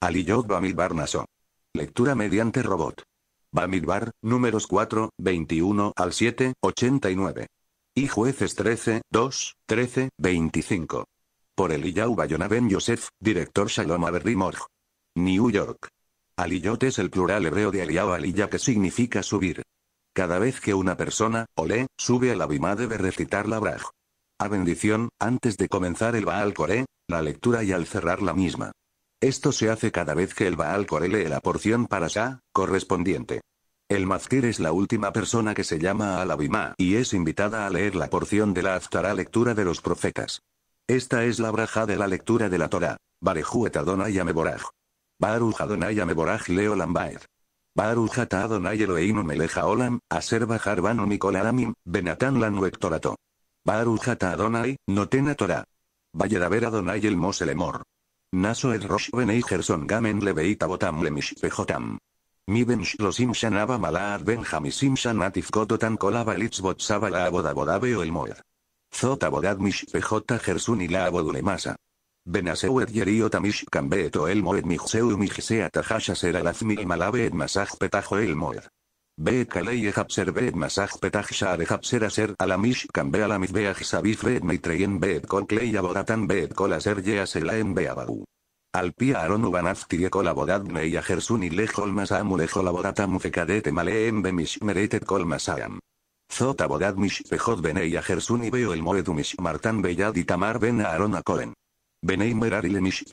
Aliyot Bamilbar Naso. Lectura mediante robot. Bamilbar, números 4, 21 al 7, 89. Y jueces 13, 2, 13, 25. Por Eliyahu Bayona Ben Yosef, director Shalom Aberrimorg. New York. Aliyot es el plural hebreo de Aliyahu Aliyah que significa subir. Cada vez que una persona, olé, sube a la bima debe recitar la Braj. A bendición, antes de comenzar el Baal Coré, la lectura y al cerrar la misma. Esto se hace cada vez que el Baal corele la porción para Sa, correspondiente. El Mazkir es la última persona que se llama al Abimá y es invitada a leer la porción de la Aftara lectura de los profetas. Esta es la braja de la lectura de la Torah. Barejuet Adonai Ameboraj. Baruch Adonai Ameboraj Leo Lambaed. Baruch Ata Adonai Meleja Olam, Aser Benatan Lanu Adonai, Notena Torah. Adonai El Moselemor. נשו את ראש ונייחרסון גם אין לבית אבותם למשפחותם. מבין שלושים שנה ומעלה עד בן חמישים שנה תפקוד אותן כל הבליצבות סבא לעבוד עבודה באוהל מועד. זאת עבודת משפחות החרסון היא לעבוד ולמסה. ונשאו את יריות המשכם בעת אוהל מועד מכסהו ומכסה התחש עשר אלף מלמעלה ואת מסך פתח אוהל מועד. Ve kalei e hapser ve masaj petaj shar e a ser alamish kan ve alamish ve aj sabif ve mitreyen ve kon klei abogatan ve kol a ser ye a se laen ve abagu. Al pi a aron uban afti e kol abogat me y a jersun i lej hol male en mish meretet kol Zota bodat mish pejot ve ne y veo el moedu mish martan ve yad a aron a kolen. Ve mish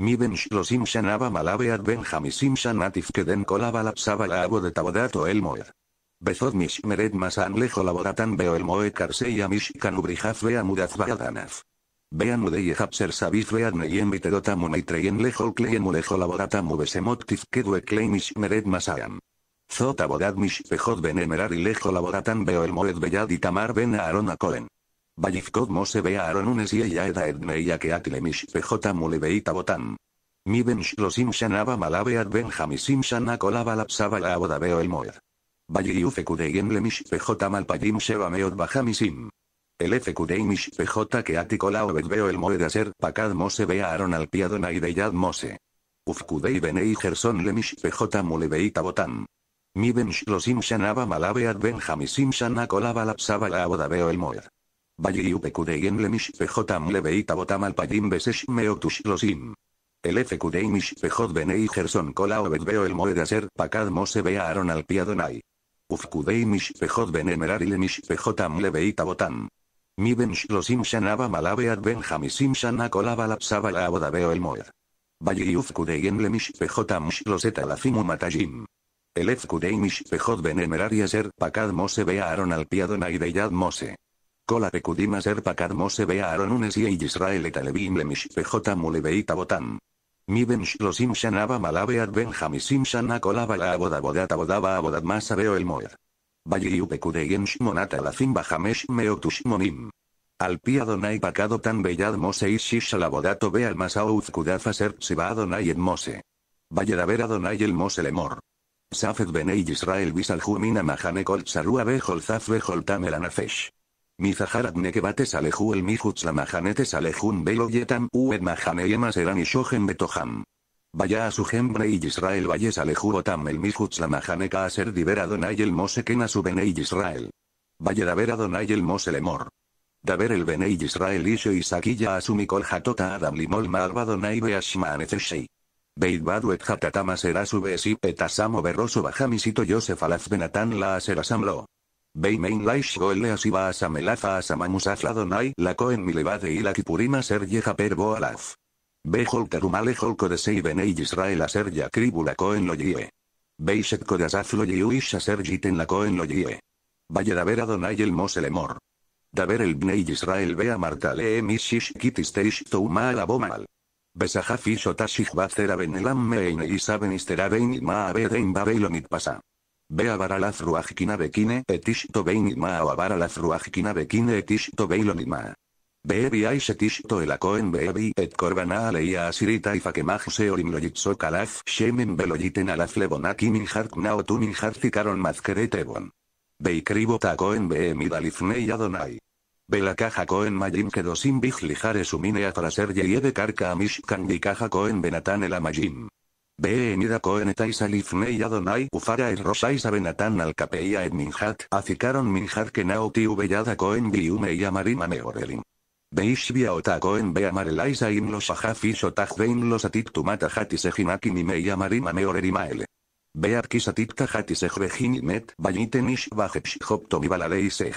Mibensh shlosim Simshan Abba Malave Benjami Simshan Atif Keden den Lapsaba la Abo de Tabodato El Moed. Bezod mishmeret Masan Lejo Laboratan Beo El Moed Karseya Mish Kanubrihaf Vea Mudaz Bagadanaf. Vean Udeye Hapser Sabif Vean Lejo Kleyen Mulejo Laboratan Mubesemottif Kedwe Klei mishmeret Masan. Zota Bodad Mish Pejod Ben y Lejo Laboratan Beo El Moed Bellad y Tamar Ben Vallifkod mose ve a Aaron Unes y ella Edme ya que Atlemish pejota muleveita botam. Mi shanaba malabeat simshanaba malabe ad simshana lapsaba la abodabeo el moed. le lemish pejota malpayim sheva meod bajamisim. El mish pejota que aticolao veo el moed aser pacad mose ve a Aaron al piadona y Yad mose. Ufkudei benei gerson lemish pejota muleveita botam. Mi bench lo simshanaba malabe ad lapsaba la abodabeo el moed. Valliupekudeyem lemishpejotam leveitabotam alpayim beseshmeotushlosim. El FQDI mishpejot benei gerson kola Veo el moedaser pakad mose Aaron al piadonai. Ufkudei mishpejot Lemish ile Leveita leveitabotam. Mi ben shlosim shanaba malabe ad ben jamisim shana lapsaba la veo el moed. Valliufkudeyem lemishpejotam shloseta lafim Matajim. El FQDI mishpejot benemerar yaser pakad mose Aaron al piadonai Yad mose. Cola apekudim mose Aaron unes y Israel etalevim alevim lemish mule beita abotam. Mi ben shlosim shanaba malabe jamisim shana la abodabodat abodaba abodad masabeo el moed. Vayi upekudeyen shmonat alafim bajamesh meotushmonim. Al pi Donai pacado tan bellad mose ishish alabodato abodato al masauz kudaf aser siba Adonai et mose. Vayadaber Adonai el mose lemor. Safed benei Israel bis al jumina mahane kol zaf el anafesh el la majanete alejun Belo yetam ued mahaneyemas eran ishohen betoham. Vaya a su gembre y Israel vaya alejú otam el majaneca a ser diver Adonai el mose ken a su y Israel. Vaya daver Adonai el mose lemor. Daver el y Israel isho y saquilla a su hatota adam limol malvado Adonai beashmaaneteshei. Beidbadu et hatatama será su berroso bajamisito Yosef alaz benatán la aserasam lo. Beimein Laishgoel nai Asamelafa coen mi Milevade y la Kipurima Serjeja Perbo Alaf. Bejol Terumale Holkodesei Benei Israel Aserja Kribula de Logie. Beishet Kodasaf isha jiten la lo Logie. Valle davera donai el Moselemor. Daver el Bnei Israel Bea Martale Emishish Kitisteish Besa Alabomal. Besahafishotash bacera Benelam Meine Isaben in Maabedein Babylonit Pasa. Ve baralaz ruajkina bekine etishto beinima o baralaz ruajkina bekine etishto beilonima. Beebi aishetishto elakoen beebi et korbana aleia asirita y fakemaj seorim lojitso kalaf shemen belojiten alaf lebonaki minjark nao tumin hartikaron mazkeretebon. Beikribo takoen beemidaliznei adonai. Belakaja Cohen la caja sin vigilar su mine lijaresumine traser Mishkan y caja koen Benatan el Behenida Cohenetais yadonai Adonai es Rosais al Alcapeia et Minhat Acicaron Minhat Kenauti Ubellada Cohen Biume y Beishvia ota coen Otakoen Beamarelais in los Ajafis in los Atiptumata Hatis Ejinakin y Mei Amarim Ameorerimaele. Bearkis Atipta Hatis Ejvejin y Met Bajitenish y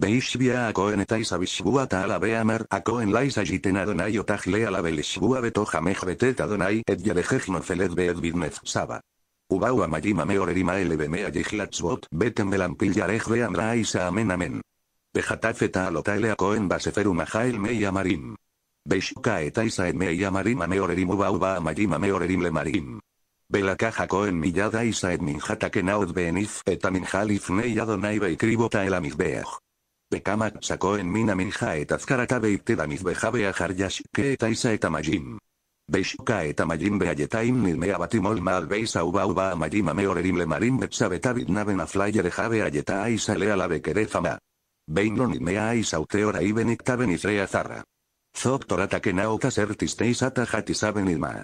Beishbia akoen eta izabishbua ta alabe amar akoen laiz agiten adonai otaj le alabe beto jamej betet adonai et jadejej nofelet beet bidmez saba. Ubau amayim ame oreri ma elebe mea beten belan pillarej be amra isa amen amen. Bejataf eta alota ele akoen baseferu majael mei Beishuka eta isa et mei amarim ame oreri mubau ba amayim le marim. Belaka jakoen millada isa et minjataken aot beeniz eta minjalif nei adonai beikribota elamiz beoj. Pekama en mina minja et azkarata bejabe a ajaryash que etaisa etamajim. Beishuka etamajim beayetaim nilmea batimol maal beisa uba uba ame orerim le marim naven naben flyer dejabe ayeta aisa lea la bequerefama. Beinlon ilmea aisa uteora iben iktaben torata zarra. Zoctorata que nauta sertisteis atajatisaben ilma.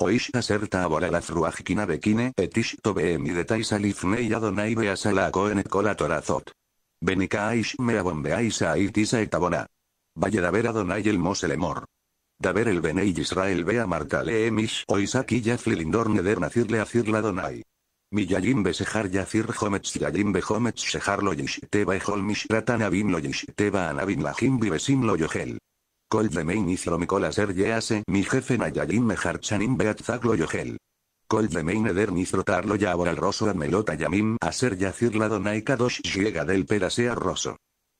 Oish aserta la fruajkina bekine etish tobeem idetais alifnei adonai beasala koenet cola torazot me me abombeáis a Itisa etabona. Vaya daver Adonai el Moselemor. Daver el Benei Israel vea Martale emish o Isaac yafli neder nacirle acirla Adonai. besejar yacir homets yayim behomets sejar lo yishteba ejol mishratan abin lo yishteba anabin lajim vivesim lo yogel. Kol de mein mi cola yease mi jefe mejarchanim beatzak lo yogel. Col de Meineder nistro ya ahora al roso a melota yamim a ser yacir la kadosh llega del perasea sea roso.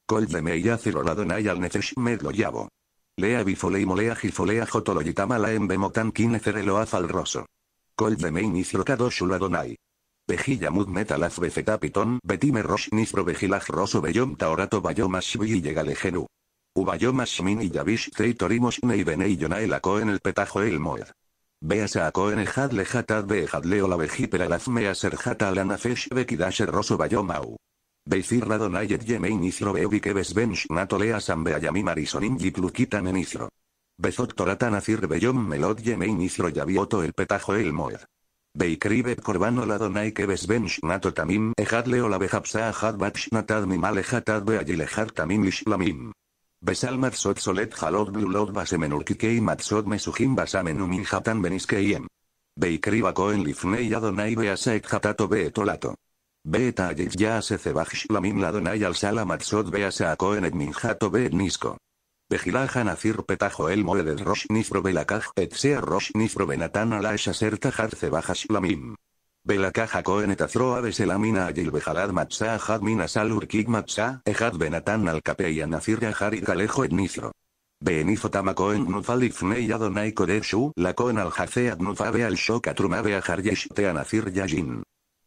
Col de yacir la donai al nefesh medlo yabo. Lea bifolei molea gifolea yitama la embemotan kinecer eloaz al roso. Col de nistro kadosh la donai. Vejilla mud metalaz beceta piton betime rosh nisro vejilaj roso beyom taorato bayomash y llega genu. Ubayomash min y yavish Teitorimos ney benei yonai la en el petajo el moed. Beasa a Cohen Ejadle Hatad Behadle o la Vejiper Alazmea Serjata Alana Bekidash Roso Bayomau. Beizir Radonayet Yemein Isro Beubikebes Ben Shnatolea Sambeayami Marisonin Yiplukitan en Isro. Bezot Toratan nacir Beyom Melod yemeinisro inizro Yavioto el Petajo el Moed. Beikribe korbano la Donai Kebes Ben nato Tamim Ejadle o la Bejapsa Ahad Bat Natad Mimal Ejatad Tamim Ishlamim matzot solet Jalot Blulot Basemenurkikei matzot Mesujim Basamen Uminjatan Beniskeiem. Beikri Bakoen Lifnei Adonai Beasek Hatato Beetolato. Beta Ayet Yaase Lamin Ladonai al sala Beasa Akoen Et Minjato Beet Nisko. Bejilajan Petajo El moedet Rosh Nifro Belakaj Et Sea Rosh Nifro Benatan ala Aserta Jar Cebajash caja Kohen Etzroa Beselamina Agil Bejalad Matzah mina Salur Kik matza Ejad Benatan Alcapeya Nazir jari Galejo Etnizro. Benifo Nufalifne y Adonai Koreshu Lakoen Aljaceat Nufabe al Shokatrumabe a Teanazir Yajin.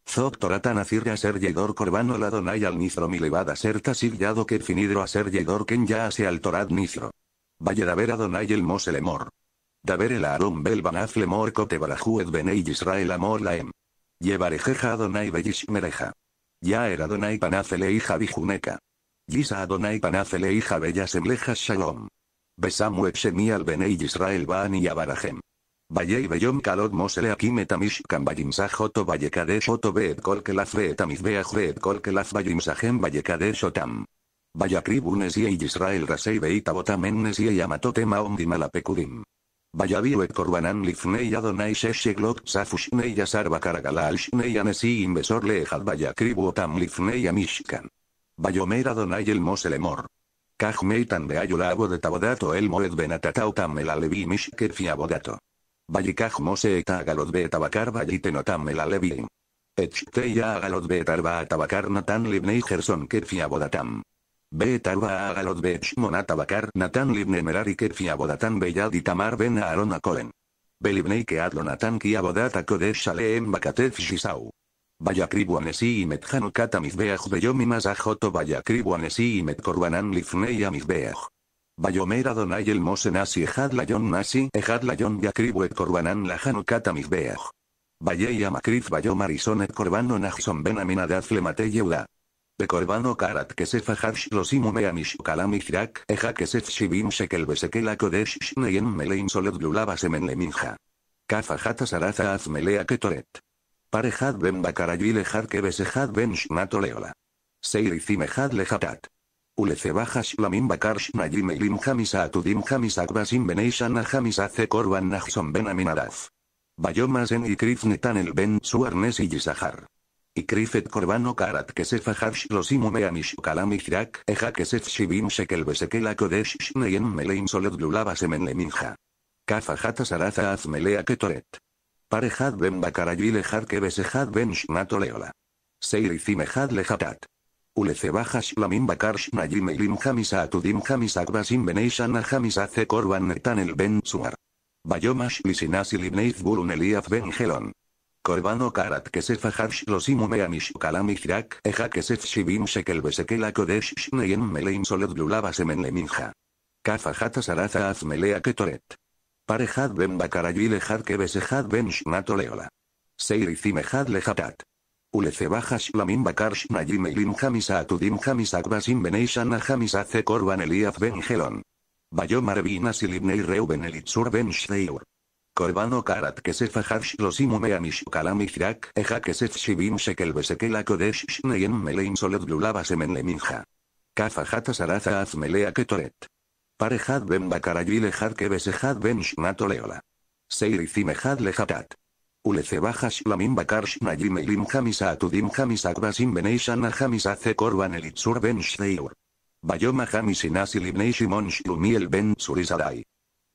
Zop torata nacir ya ser yegor corbano la donai al nizro mi levada ser yado que finidro a ser yegor ken ya hace al torat nizro. Valle daver adonai el mos el emor. Daver el arum bel lemor kote barajuet benei israel amor laem. Llevarejeja Adonai Bellishmereja. Ya era Adonai Panacele hija Bijuneca. Yisa Adonai Panacele hija bellas Shalom. Besamu Epshemi Benei Israel Baani Abarajem. Valley Bellom Kalod Mosele Akim Etamish Kambayimsa Joto Vallekadesh Oto Beet Kol Kelaf Beetamiz Beach Beet Kol Kelaf Valleyimsahem Otam. Vallacribunes Israel Rasei Beitabotam Ennes y Vaya et Corwanan lifnei adonai sheshiglot safushnei yasar bakaragala shnei anesi invesor vaya Vaya otam lifnei amishkan. Vayomer adonai el moselemor. Kajmeitan de ayulabo de tabodato el moed benatatao el alevi mishker fiabodato. Vayikaj mose et agalot tabakar vayitenotam el alevi. Et ya tarba atabakar natan gerson Betarua agalot be shmonat abakar natan libne merari kefi abodatan beyad y ben aarona kohen. Belibnei ke adlo natan ki abodat akodesh aleem bakatef shisau. Bayakribu anesi y met hanukat amizbeach beyomi masajoto bayakribu y met korbanan lifnei amizbeach. Bayomer adonai el mose nasi hadlayon nasi ejad layon yakribu et korbanan la hanukat amizbeach. Bayei amakriz bayomarison et korbanon ajson ben aminadaz lemate de o karat que se fajash los imume a mishukalami hirak, eja que se shibim shekel besekela kodesh melein solod lulaba semen leminja. Kafajata azmelea az melea ketoret. Parejad ben bakarayil ejad que besejad ben shnato leola. Seirizim ejad lejatat. Ulece bajas la min bakar shnayim elim jamisa beneishan a corban ben Bayomas en y netan el ben suarnes y jisahar y Krifet Korbano Karat Kesef Aharsh Losimu Meamish Kalam Ichrak Eja Kesef Shivim Shekel Besekel Akodesh Shneyen Meleim Solet Lulaba Semen Leminja. Kafa Jata Saraza Azmelea Ketoret. Parejad Ben Bakarayil que Kebesejad Ben Shnato Leola. Seiricim Ejad Lejatat. Ulecebajas Lamin bakar Shnayim Elim Hamisa Atudim Hamisa Beneishana Hamisa Korban Ben sumar Bayomash Lisinasi Libneiz Burun Ben Gelon o karat kesef se los imumea kalam ishrak eja kesef shivim shekel besekel kodesh shneyem meleim solet lulava semen leminja. Kafajata saraza azmelea ketoret. Parejad ben bakarayil ejad que besejad ben shnato leola. Seiricimejad lejatat. Ulecebajas shlamim bakar shnayim elim jamisa atudim jamisak basim korban eliaz ben gelon. reuben elitzur ben Corbano Karat Kesef Ahash Losimume Amish Kalami jirak Eja Kesef Shivim Shekel Besekela Kodesh Melein Solet Blulava Semen Kafajata Saraza Az Melea toret Parejad Ben Bakarayil Ejad Kebesejad Ben Shnato Leola. Seirizim Lejatat. Ulece bajas lamim bakar shnayim elim hamisa atudim hamisa kvasim benei ben shlumiel ben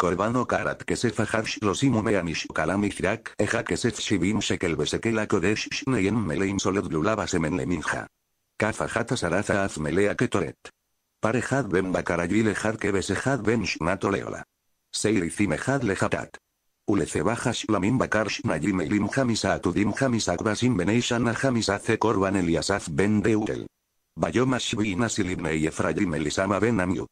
Corbano Karat Kesef se Losimume Amish Kalami Eja sef Shivim Shekel Besekela Kodesh Shneyen Melein Solod Lulaba Semen Leminja. Kafajata Saraza Azmelea Ketoret. Parejad Ben Bakarayil Besehad Kebesejad Ben Shnato Leola. Seilicim le Lehatat. Ulecebaja Shlamim Bakar Shnayim Elim Hamisa Atudim Hamisa Kvasim Beneishan jamisace Korban Eliasaz Ben Deutel. Silibne Yefrayim Elisama Ben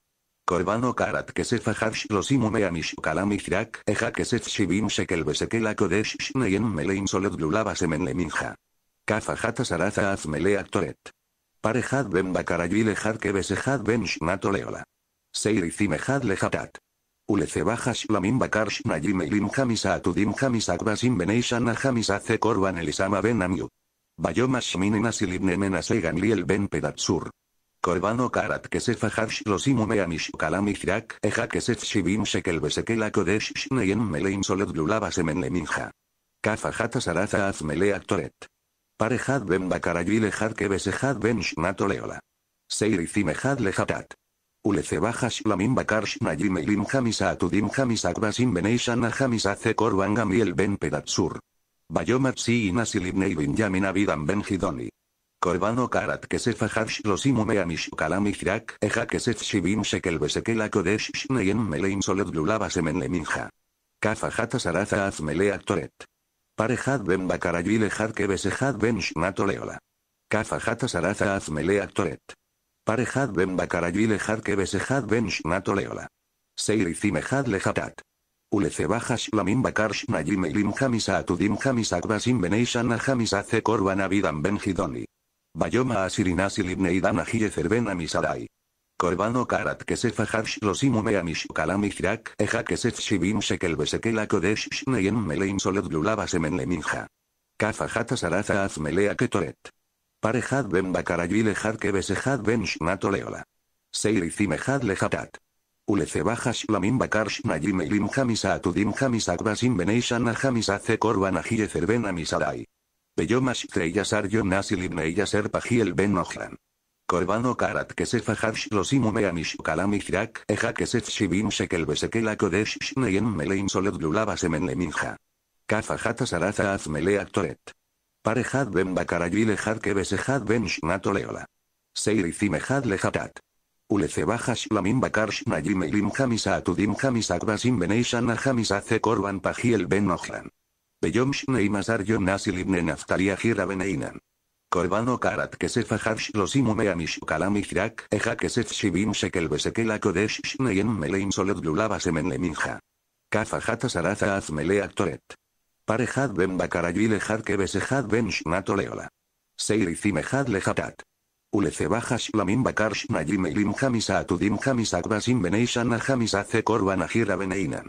Corbano Karat Kesef se Losimume losimumea Kalami Hirak Eja Kesef Shivim Shekel Besekela Kodesh Shneyen Melein Solot lulabasemenle Semen Leminja. Kafa mele Saraza Actoret. Parejad Ben Bakarayil que Kebesejad Ben Shnato Leola. Seirizim Ejad Lejatat. Ulece min bakar shnayim elim atudim a ce korban elisama ben amyu. Bayomash minin ben pedatsur. Corbano karat kesef se los imumea amish kalami shirak eja kesef shivim shekel besekela kodesh shneyem melein soled lulaba semen leminja. Kafa saraza azmele actoret. Parejad ben bakarayil ejar que besejad ben shnato leola. Seir izimejad lejatat. Ulecebaja shlamim bakar shnayim elim jamisa atudim jamisak basim beneishan ajamisa ze gamiel ben pedatsur. Bayomat inasilibnei bin yamin abidam ben hidoni. Corbano karat kesef se lo a amishukalami kalami jirak eja kesef shivim shekel besekela kodesh shneyen melein soled lulaba semen leminja. Kafa saraza azmele aktoret. Parejad ben bakarayil ejad que besejad ben shnato leola. Kafa saraza azmele aktoret. Parejad ben bakarayil ejad que besejad ben shnato leola. Seirizimejad lejatat. Ulecebajas lamin bakar shnayimelim jamisa atudim jamisa kvasim beneishan a ce korban ben Bayoma Libne Libneidana Idan Cervena misadai. Corbano karat se harsh los imume eja kesef shivim shekel besekela kodesh shneyen meleim solet lulaba semen leminja. Kafa Saraza azmelea ketoret. Parejad ben bakarayil ejar que ben shnato leola. y lejatat. Ulece shlamim bakar shnayim elim jamisa atudim jamisak basim beneishan a Peyomash treyasar yonas yaser pajiel ben ojlan. Corbano karat que se fajash los amish kalami jirak eja que se shivim shekel besekela kodesh shneyen melein soled lulaba semen leminja. Kafajata saraza azmele actoret. Parejad ben bakarayil que ben shnato leola. lejatat. Ulecebajas lamim bakar elim jamisa atudim jamisa kvasim beneishan korban pajiel ben ojlan. Beyom Masar Yom Nasi Libne Naftali Ahira Beneinan. Korvano Karat Kesef Ahash Losimume Amishukalam Ihrak eja Kesef Shivim Shekel Besekel kodesh Shnei Melein Solot Lulava Semen Leminja. Kafahat Asaraza Azmele Aktoret. Parehad Ben Bakarayil Ehad besejad Ben Shnato Leola. Seirizim Ehad Ulece bakar shnayim elim beneishan corban korban beneinan.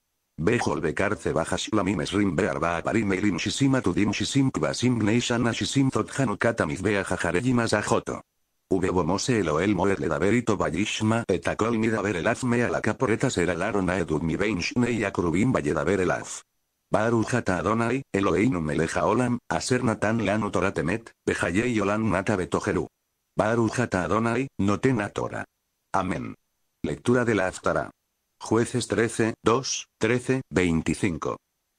Bejol bekar baja shlamim esrim bearba aparime parim shisim atudim shisim kvasim a shisim tothan katamif bea jajarejim Ube el eloel moer ledaberito bayishma etakol af me a la caporeta seralarona edud mi bein shnei akrubim bayedaber el Baruch ata Adonai, Eloheinu olam a aser natan lanu toratemet temet, bejayei olam nata betojeru. Baruch ata Adonai, noten tora. Amén. Lectura de la Aftara. Jueces 13, 2, 13, 25.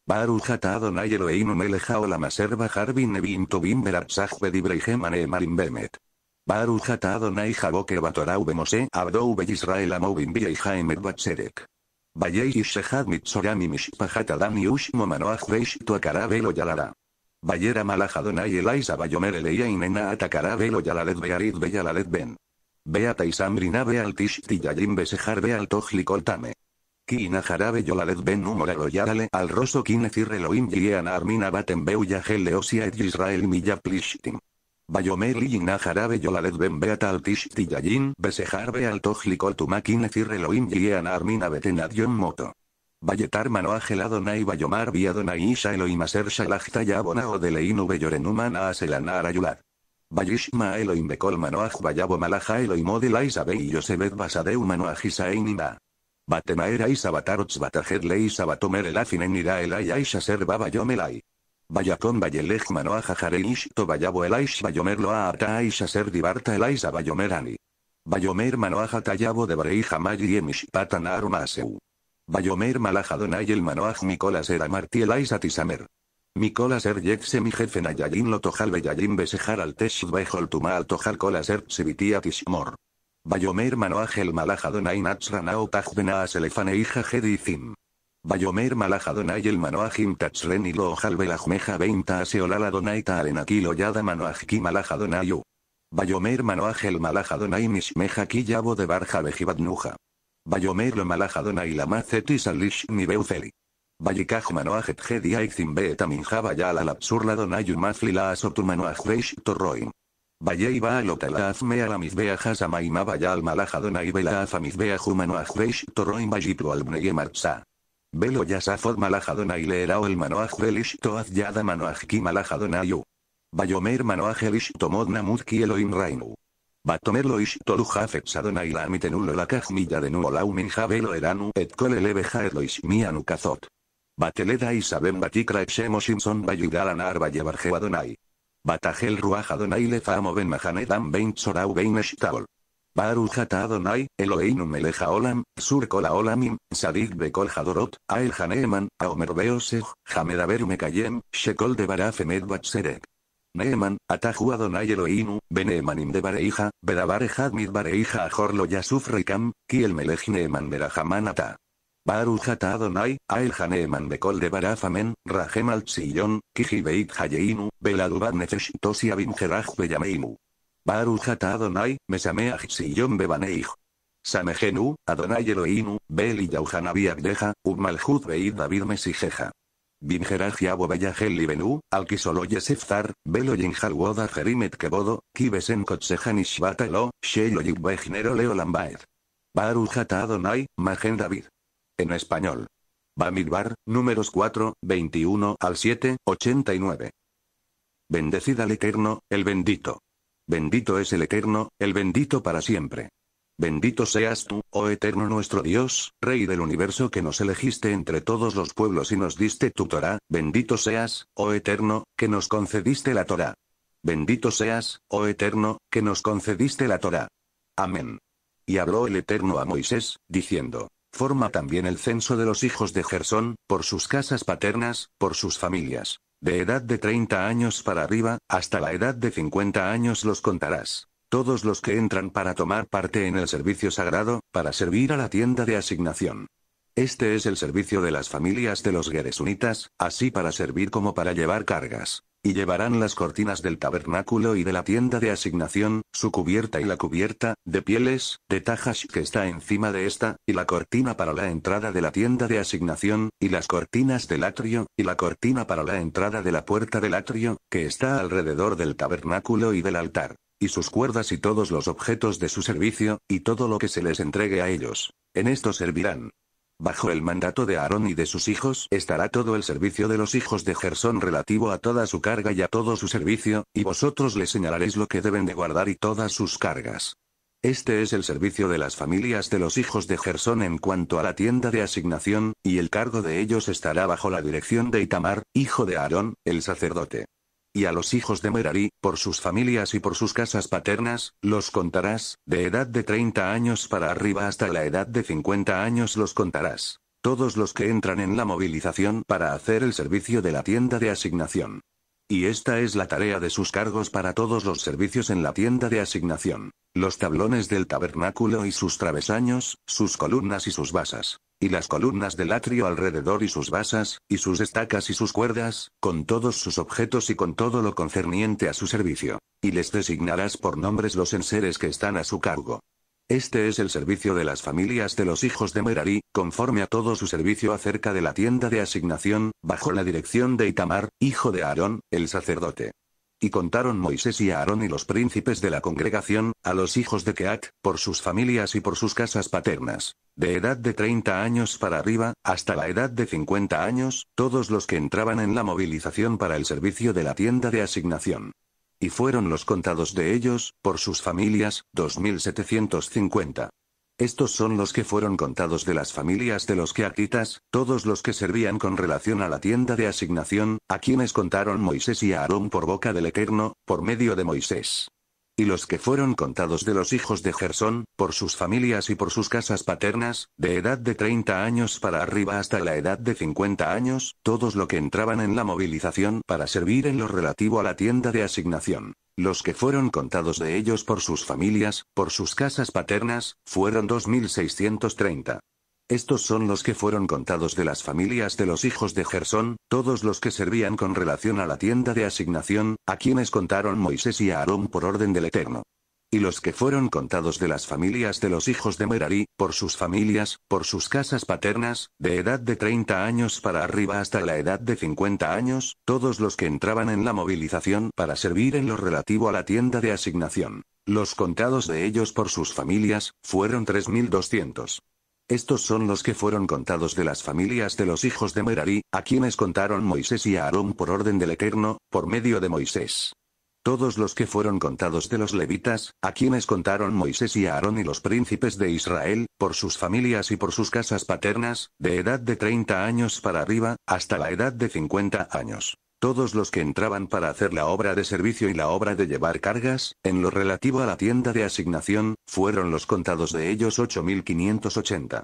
Barujata ata Adonai Eloheinu melech la bajar bin nevim tobim beratzach Malimbemet. bemet. Baruch Adonai jaboke batorau bemose abdou beyisrael amovim batserek. Vayei ishehad mitzorami mishpahat yalara. Adonai inena atakarabelo ben. Beata y Samrina al Tishti Yajin Besejar be Tojli Coltame. Kina jarabe yolaled ben humoralo Yadale al roso kinecir elohim yian armina baten beuya geleosia et israel milla plishtim. Bayomeli yina jarabe yolaled ben beata al tishti yayin besejar be al tojlikol tumakin ecir elohim armina betenadion adion moto. Bayetar viadona y Bayomar via Adonai Isha bona Aser Shalach leinu Odeleinu a Arayulat. Vayishma Eloim Bekol Manoach Bayabo Malaja ELO Odel Isabe y Yosebet Basadeu Manoach Isaeinima. Batemaera Isabatarots batajedle isabatomer Sabatomer Elafinen Ira Elai Aisha SERBA BAYOMELAI Yomelai. Vayelej To Bayabo Elaish Bayomer Loa Ata Aisha Ser Dibarta Elaisa Bayomerani. Bayomer Tayabo de Barei Hamayi Emish vayomer Bayomer Malajadonay El Manoach Nicolas Era TISAMER cola ser mi jefe Nayayin lo tojal beyayin besejar al tesh bejol tuma al tojal cola ser sevitia tishmor. Bayomer mano ángel natsranao tajbena aselefane hija jedizim. Bayomer donai el manoajim tatsren y lo ojal belajmeja veinta aseolala donaita alenakilo yada manoajki malajadonayu. Bayomer manoajel malajadonai mishmeja kiyabo de barja bejibadnuja. Bayomer lo donai la macetis alish mi beuceli. Vallecaj manoajet jedia ikzin beta minjaba ya la lapsurla donayu mazli la asotu manoaj torroin. Valle iba al lotala azme ya al malaja donay bela misbea torroin valliplo al bneye Velo ya safod malajadona y leerao el manoaj to toaz yada Manoajki ki malajadona yu. Bayomer manoajelish tomod namudki ki rainu. reinu. Batomerlo la amitenulo la kajmilla de olau minja velo eranu et e mianu kazot. Bateleda y Sabem Batikra Shimson Bayudala Nar Adonai. Batajel ruaja Adonai Lefamo Ben Mahanedam Ben Sorau Ben Baruchata Adonai, Eloheinu Meleja Olam, Sur Kola Olamim, Sadik Bekol Hadorot, Ael Haneeman, Aomer Beoseg, beru Mekayem, Shekol de Barafemed Batserek. Neeman, Ataju Adonai Eloheinu, Benemanim de Bareija, Bedabare Hadmid Bareija Jorlo Yasuf ki Kiel melej Neeman Berahaman Ata. Baruch ata Adonai, Ael Haneeman Bekol de Barafamen, Rahem al Tzillon, Kiji Beit Hayeinu, Beladubat Nefeshitosi Abim Gerach Beyameinu. Baruch Adonai, Mesameach Tzillon Bebaneich. Samejenu, Adonai Eloinu, Beli Yauhanabi Abdeja, Umaljud Beit David Mesijeja. Bimjeraj Yabo Bayahel Libenu, Alkisolo Yeseftar, Belo Yinjalwoda Jerimet Kebodo, Kibesen Kotsejan Ishbatalo, Shelo Yibbejnero Leo Lambaed. Baruch Adonai, Magen David. En español. Bamidbar, números 4, 21 al 7, 89. Bendecida al Eterno, el bendito. Bendito es el Eterno, el bendito para siempre. Bendito seas tú, oh Eterno nuestro Dios, Rey del universo que nos elegiste entre todos los pueblos y nos diste tu Torah, bendito seas, oh Eterno, que nos concediste la Torah. Bendito seas, oh Eterno, que nos concediste la Torah. Amén. Y habló el Eterno a Moisés, diciendo, Forma también el censo de los hijos de Gersón, por sus casas paternas, por sus familias. De edad de 30 años para arriba, hasta la edad de 50 años los contarás. Todos los que entran para tomar parte en el servicio sagrado, para servir a la tienda de asignación. Este es el servicio de las familias de los unitas, así para servir como para llevar cargas. Y llevarán las cortinas del tabernáculo y de la tienda de asignación, su cubierta y la cubierta, de pieles, de tajas que está encima de esta, y la cortina para la entrada de la tienda de asignación, y las cortinas del atrio, y la cortina para la entrada de la puerta del atrio, que está alrededor del tabernáculo y del altar y sus cuerdas y todos los objetos de su servicio, y todo lo que se les entregue a ellos. En esto servirán. Bajo el mandato de Aarón y de sus hijos estará todo el servicio de los hijos de Gersón relativo a toda su carga y a todo su servicio, y vosotros le señalaréis lo que deben de guardar y todas sus cargas. Este es el servicio de las familias de los hijos de Gersón en cuanto a la tienda de asignación, y el cargo de ellos estará bajo la dirección de Itamar, hijo de Aarón, el sacerdote y a los hijos de Merari, por sus familias y por sus casas paternas, los contarás, de edad de 30 años para arriba hasta la edad de 50 años los contarás. Todos los que entran en la movilización para hacer el servicio de la tienda de asignación. Y esta es la tarea de sus cargos para todos los servicios en la tienda de asignación. Los tablones del tabernáculo y sus travesaños, sus columnas y sus basas y las columnas del atrio alrededor y sus basas, y sus estacas y sus cuerdas, con todos sus objetos y con todo lo concerniente a su servicio. Y les designarás por nombres los enseres que están a su cargo. Este es el servicio de las familias de los hijos de Merari, conforme a todo su servicio acerca de la tienda de asignación, bajo la dirección de Itamar, hijo de Aarón, el sacerdote. Y contaron Moisés y Aarón y los príncipes de la congregación, a los hijos de Keat, por sus familias y por sus casas paternas. De edad de 30 años para arriba, hasta la edad de 50 años, todos los que entraban en la movilización para el servicio de la tienda de asignación. Y fueron los contados de ellos, por sus familias, 2750. Estos son los que fueron contados de las familias de los que queatitas, todos los que servían con relación a la tienda de asignación, a quienes contaron Moisés y Aarón por boca del Eterno, por medio de Moisés. Y los que fueron contados de los hijos de Gersón, por sus familias y por sus casas paternas, de edad de 30 años para arriba hasta la edad de 50 años, todos los que entraban en la movilización para servir en lo relativo a la tienda de asignación. Los que fueron contados de ellos por sus familias, por sus casas paternas, fueron 2.630. Estos son los que fueron contados de las familias de los hijos de Gersón, todos los que servían con relación a la tienda de asignación, a quienes contaron Moisés y Aarón por orden del Eterno. Y los que fueron contados de las familias de los hijos de Merari, por sus familias, por sus casas paternas, de edad de 30 años para arriba hasta la edad de 50 años, todos los que entraban en la movilización para servir en lo relativo a la tienda de asignación. Los contados de ellos por sus familias, fueron 3.200. Estos son los que fueron contados de las familias de los hijos de Merari, a quienes contaron Moisés y Aarón por orden del Eterno, por medio de Moisés. Todos los que fueron contados de los levitas, a quienes contaron Moisés y Aarón y los príncipes de Israel, por sus familias y por sus casas paternas, de edad de 30 años para arriba, hasta la edad de 50 años. Todos los que entraban para hacer la obra de servicio y la obra de llevar cargas, en lo relativo a la tienda de asignación, fueron los contados de ellos 8.580.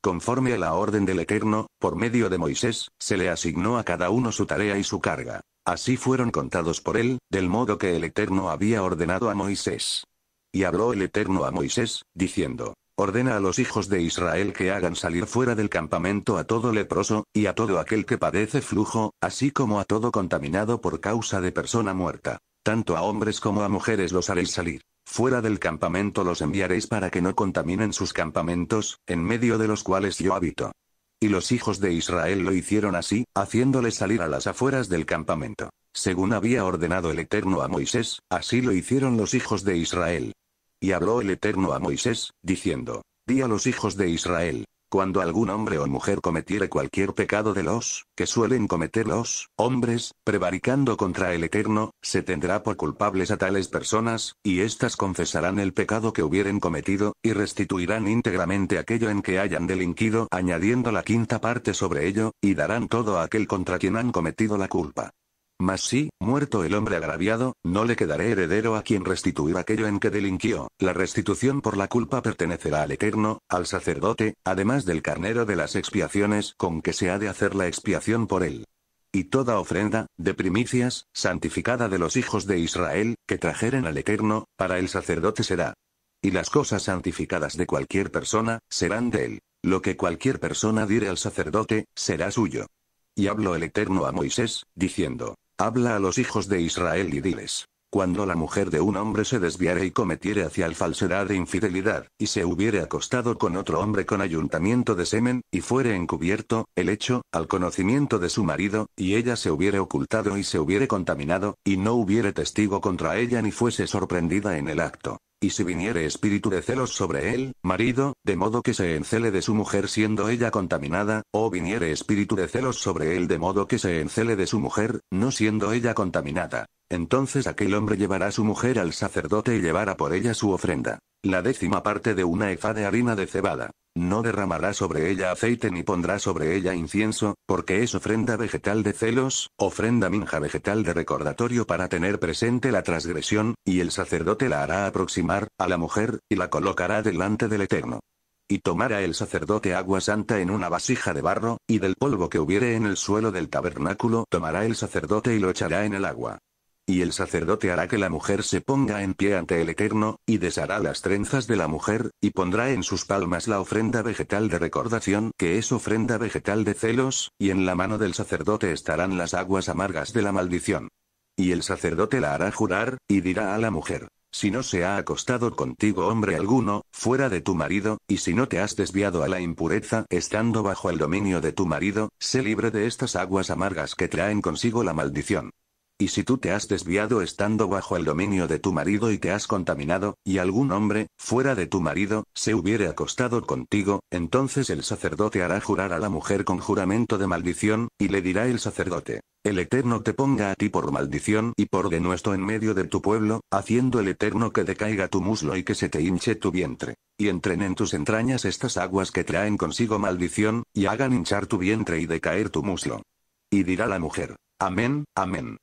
Conforme a la orden del Eterno, por medio de Moisés, se le asignó a cada uno su tarea y su carga. Así fueron contados por él, del modo que el Eterno había ordenado a Moisés. Y habló el Eterno a Moisés, diciendo, Ordena a los hijos de Israel que hagan salir fuera del campamento a todo leproso, y a todo aquel que padece flujo, así como a todo contaminado por causa de persona muerta. Tanto a hombres como a mujeres los haréis salir. Fuera del campamento los enviaréis para que no contaminen sus campamentos, en medio de los cuales yo habito. Y los hijos de Israel lo hicieron así, haciéndoles salir a las afueras del campamento. Según había ordenado el Eterno a Moisés, así lo hicieron los hijos de Israel. Y habló el Eterno a Moisés, diciendo, Di a los hijos de Israel, cuando algún hombre o mujer cometiere cualquier pecado de los, que suelen cometer los, hombres, prevaricando contra el Eterno, se tendrá por culpables a tales personas, y éstas confesarán el pecado que hubieren cometido, y restituirán íntegramente aquello en que hayan delinquido, añadiendo la quinta parte sobre ello, y darán todo aquel contra quien han cometido la culpa. Mas si, muerto el hombre agraviado, no le quedaré heredero a quien restituir aquello en que delinquió. La restitución por la culpa pertenecerá al Eterno, al sacerdote, además del carnero de las expiaciones con que se ha de hacer la expiación por él. Y toda ofrenda, de primicias, santificada de los hijos de Israel, que trajeren al Eterno, para el sacerdote será. Y las cosas santificadas de cualquier persona, serán de él. Lo que cualquier persona dire al sacerdote, será suyo. Y habló el Eterno a Moisés, diciendo, Habla a los hijos de Israel y diles. Cuando la mujer de un hombre se desviare y cometiere hacia el falsedad e infidelidad, y se hubiere acostado con otro hombre con ayuntamiento de semen, y fuere encubierto, el hecho, al conocimiento de su marido, y ella se hubiere ocultado y se hubiere contaminado, y no hubiere testigo contra ella ni fuese sorprendida en el acto, y si viniere espíritu de celos sobre él, marido, de modo que se encele de su mujer siendo ella contaminada, o viniere espíritu de celos sobre él de modo que se encele de su mujer, no siendo ella contaminada. Entonces aquel hombre llevará su mujer al sacerdote y llevará por ella su ofrenda. La décima parte de una efa de harina de cebada. No derramará sobre ella aceite ni pondrá sobre ella incienso, porque es ofrenda vegetal de celos, ofrenda minja vegetal de recordatorio para tener presente la transgresión, y el sacerdote la hará aproximar, a la mujer, y la colocará delante del Eterno. Y tomará el sacerdote agua santa en una vasija de barro, y del polvo que hubiere en el suelo del tabernáculo tomará el sacerdote y lo echará en el agua. Y el sacerdote hará que la mujer se ponga en pie ante el Eterno, y deshará las trenzas de la mujer, y pondrá en sus palmas la ofrenda vegetal de recordación, que es ofrenda vegetal de celos, y en la mano del sacerdote estarán las aguas amargas de la maldición. Y el sacerdote la hará jurar, y dirá a la mujer, si no se ha acostado contigo hombre alguno, fuera de tu marido, y si no te has desviado a la impureza, estando bajo el dominio de tu marido, sé libre de estas aguas amargas que traen consigo la maldición. Y si tú te has desviado estando bajo el dominio de tu marido y te has contaminado, y algún hombre, fuera de tu marido, se hubiere acostado contigo, entonces el sacerdote hará jurar a la mujer con juramento de maldición, y le dirá el sacerdote. El Eterno te ponga a ti por maldición y por denuesto en medio de tu pueblo, haciendo el Eterno que decaiga tu muslo y que se te hinche tu vientre. Y entren en tus entrañas estas aguas que traen consigo maldición, y hagan hinchar tu vientre y decaer tu muslo. Y dirá la mujer. Amén, amén.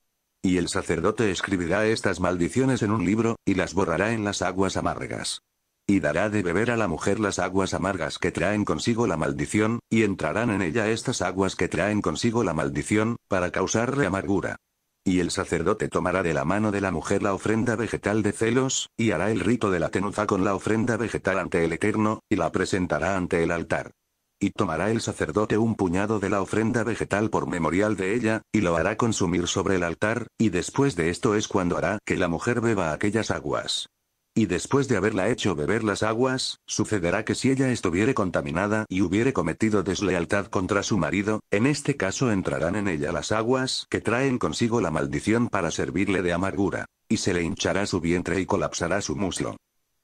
Y el sacerdote escribirá estas maldiciones en un libro, y las borrará en las aguas amargas. Y dará de beber a la mujer las aguas amargas que traen consigo la maldición, y entrarán en ella estas aguas que traen consigo la maldición, para causarle amargura. Y el sacerdote tomará de la mano de la mujer la ofrenda vegetal de celos, y hará el rito de la tenuza con la ofrenda vegetal ante el Eterno, y la presentará ante el altar y tomará el sacerdote un puñado de la ofrenda vegetal por memorial de ella, y lo hará consumir sobre el altar, y después de esto es cuando hará que la mujer beba aquellas aguas. Y después de haberla hecho beber las aguas, sucederá que si ella estuviere contaminada y hubiere cometido deslealtad contra su marido, en este caso entrarán en ella las aguas que traen consigo la maldición para servirle de amargura. Y se le hinchará su vientre y colapsará su muslo.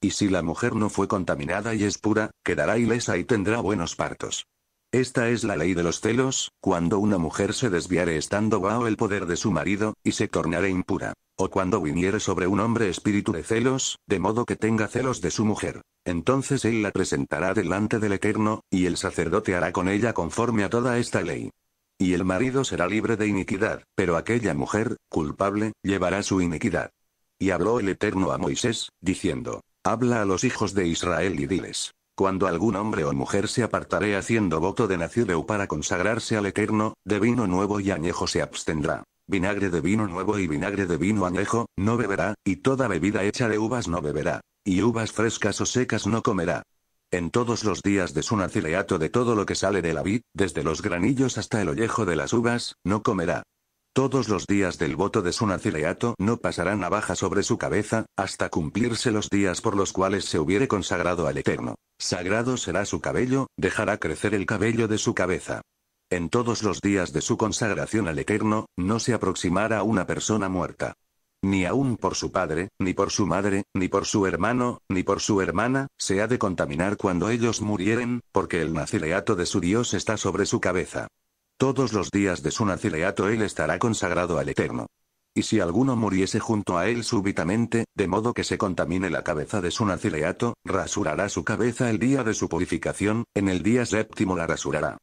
Y si la mujer no fue contaminada y es pura, quedará ilesa y tendrá buenos partos. Esta es la ley de los celos, cuando una mujer se desviare estando bajo el poder de su marido, y se tornare impura. O cuando viniere sobre un hombre espíritu de celos, de modo que tenga celos de su mujer. Entonces él la presentará delante del Eterno, y el sacerdote hará con ella conforme a toda esta ley. Y el marido será libre de iniquidad, pero aquella mujer, culpable, llevará su iniquidad. Y habló el Eterno a Moisés, diciendo, Habla a los hijos de Israel y diles. Cuando algún hombre o mujer se apartaré haciendo voto de nacideu para consagrarse al Eterno, de vino nuevo y añejo se abstendrá. Vinagre de vino nuevo y vinagre de vino añejo, no beberá, y toda bebida hecha de uvas no beberá. Y uvas frescas o secas no comerá. En todos los días de su nacileato de todo lo que sale de la vid, desde los granillos hasta el ollejo de las uvas, no comerá. Todos los días del voto de su nacileato no a baja sobre su cabeza, hasta cumplirse los días por los cuales se hubiere consagrado al Eterno. Sagrado será su cabello, dejará crecer el cabello de su cabeza. En todos los días de su consagración al Eterno, no se aproximará a una persona muerta. Ni aun por su padre, ni por su madre, ni por su hermano, ni por su hermana, se ha de contaminar cuando ellos murieren, porque el nacileato de su Dios está sobre su cabeza. Todos los días de su nacileato él estará consagrado al Eterno. Y si alguno muriese junto a él súbitamente, de modo que se contamine la cabeza de su nacileato, rasurará su cabeza el día de su purificación, en el día séptimo la rasurará.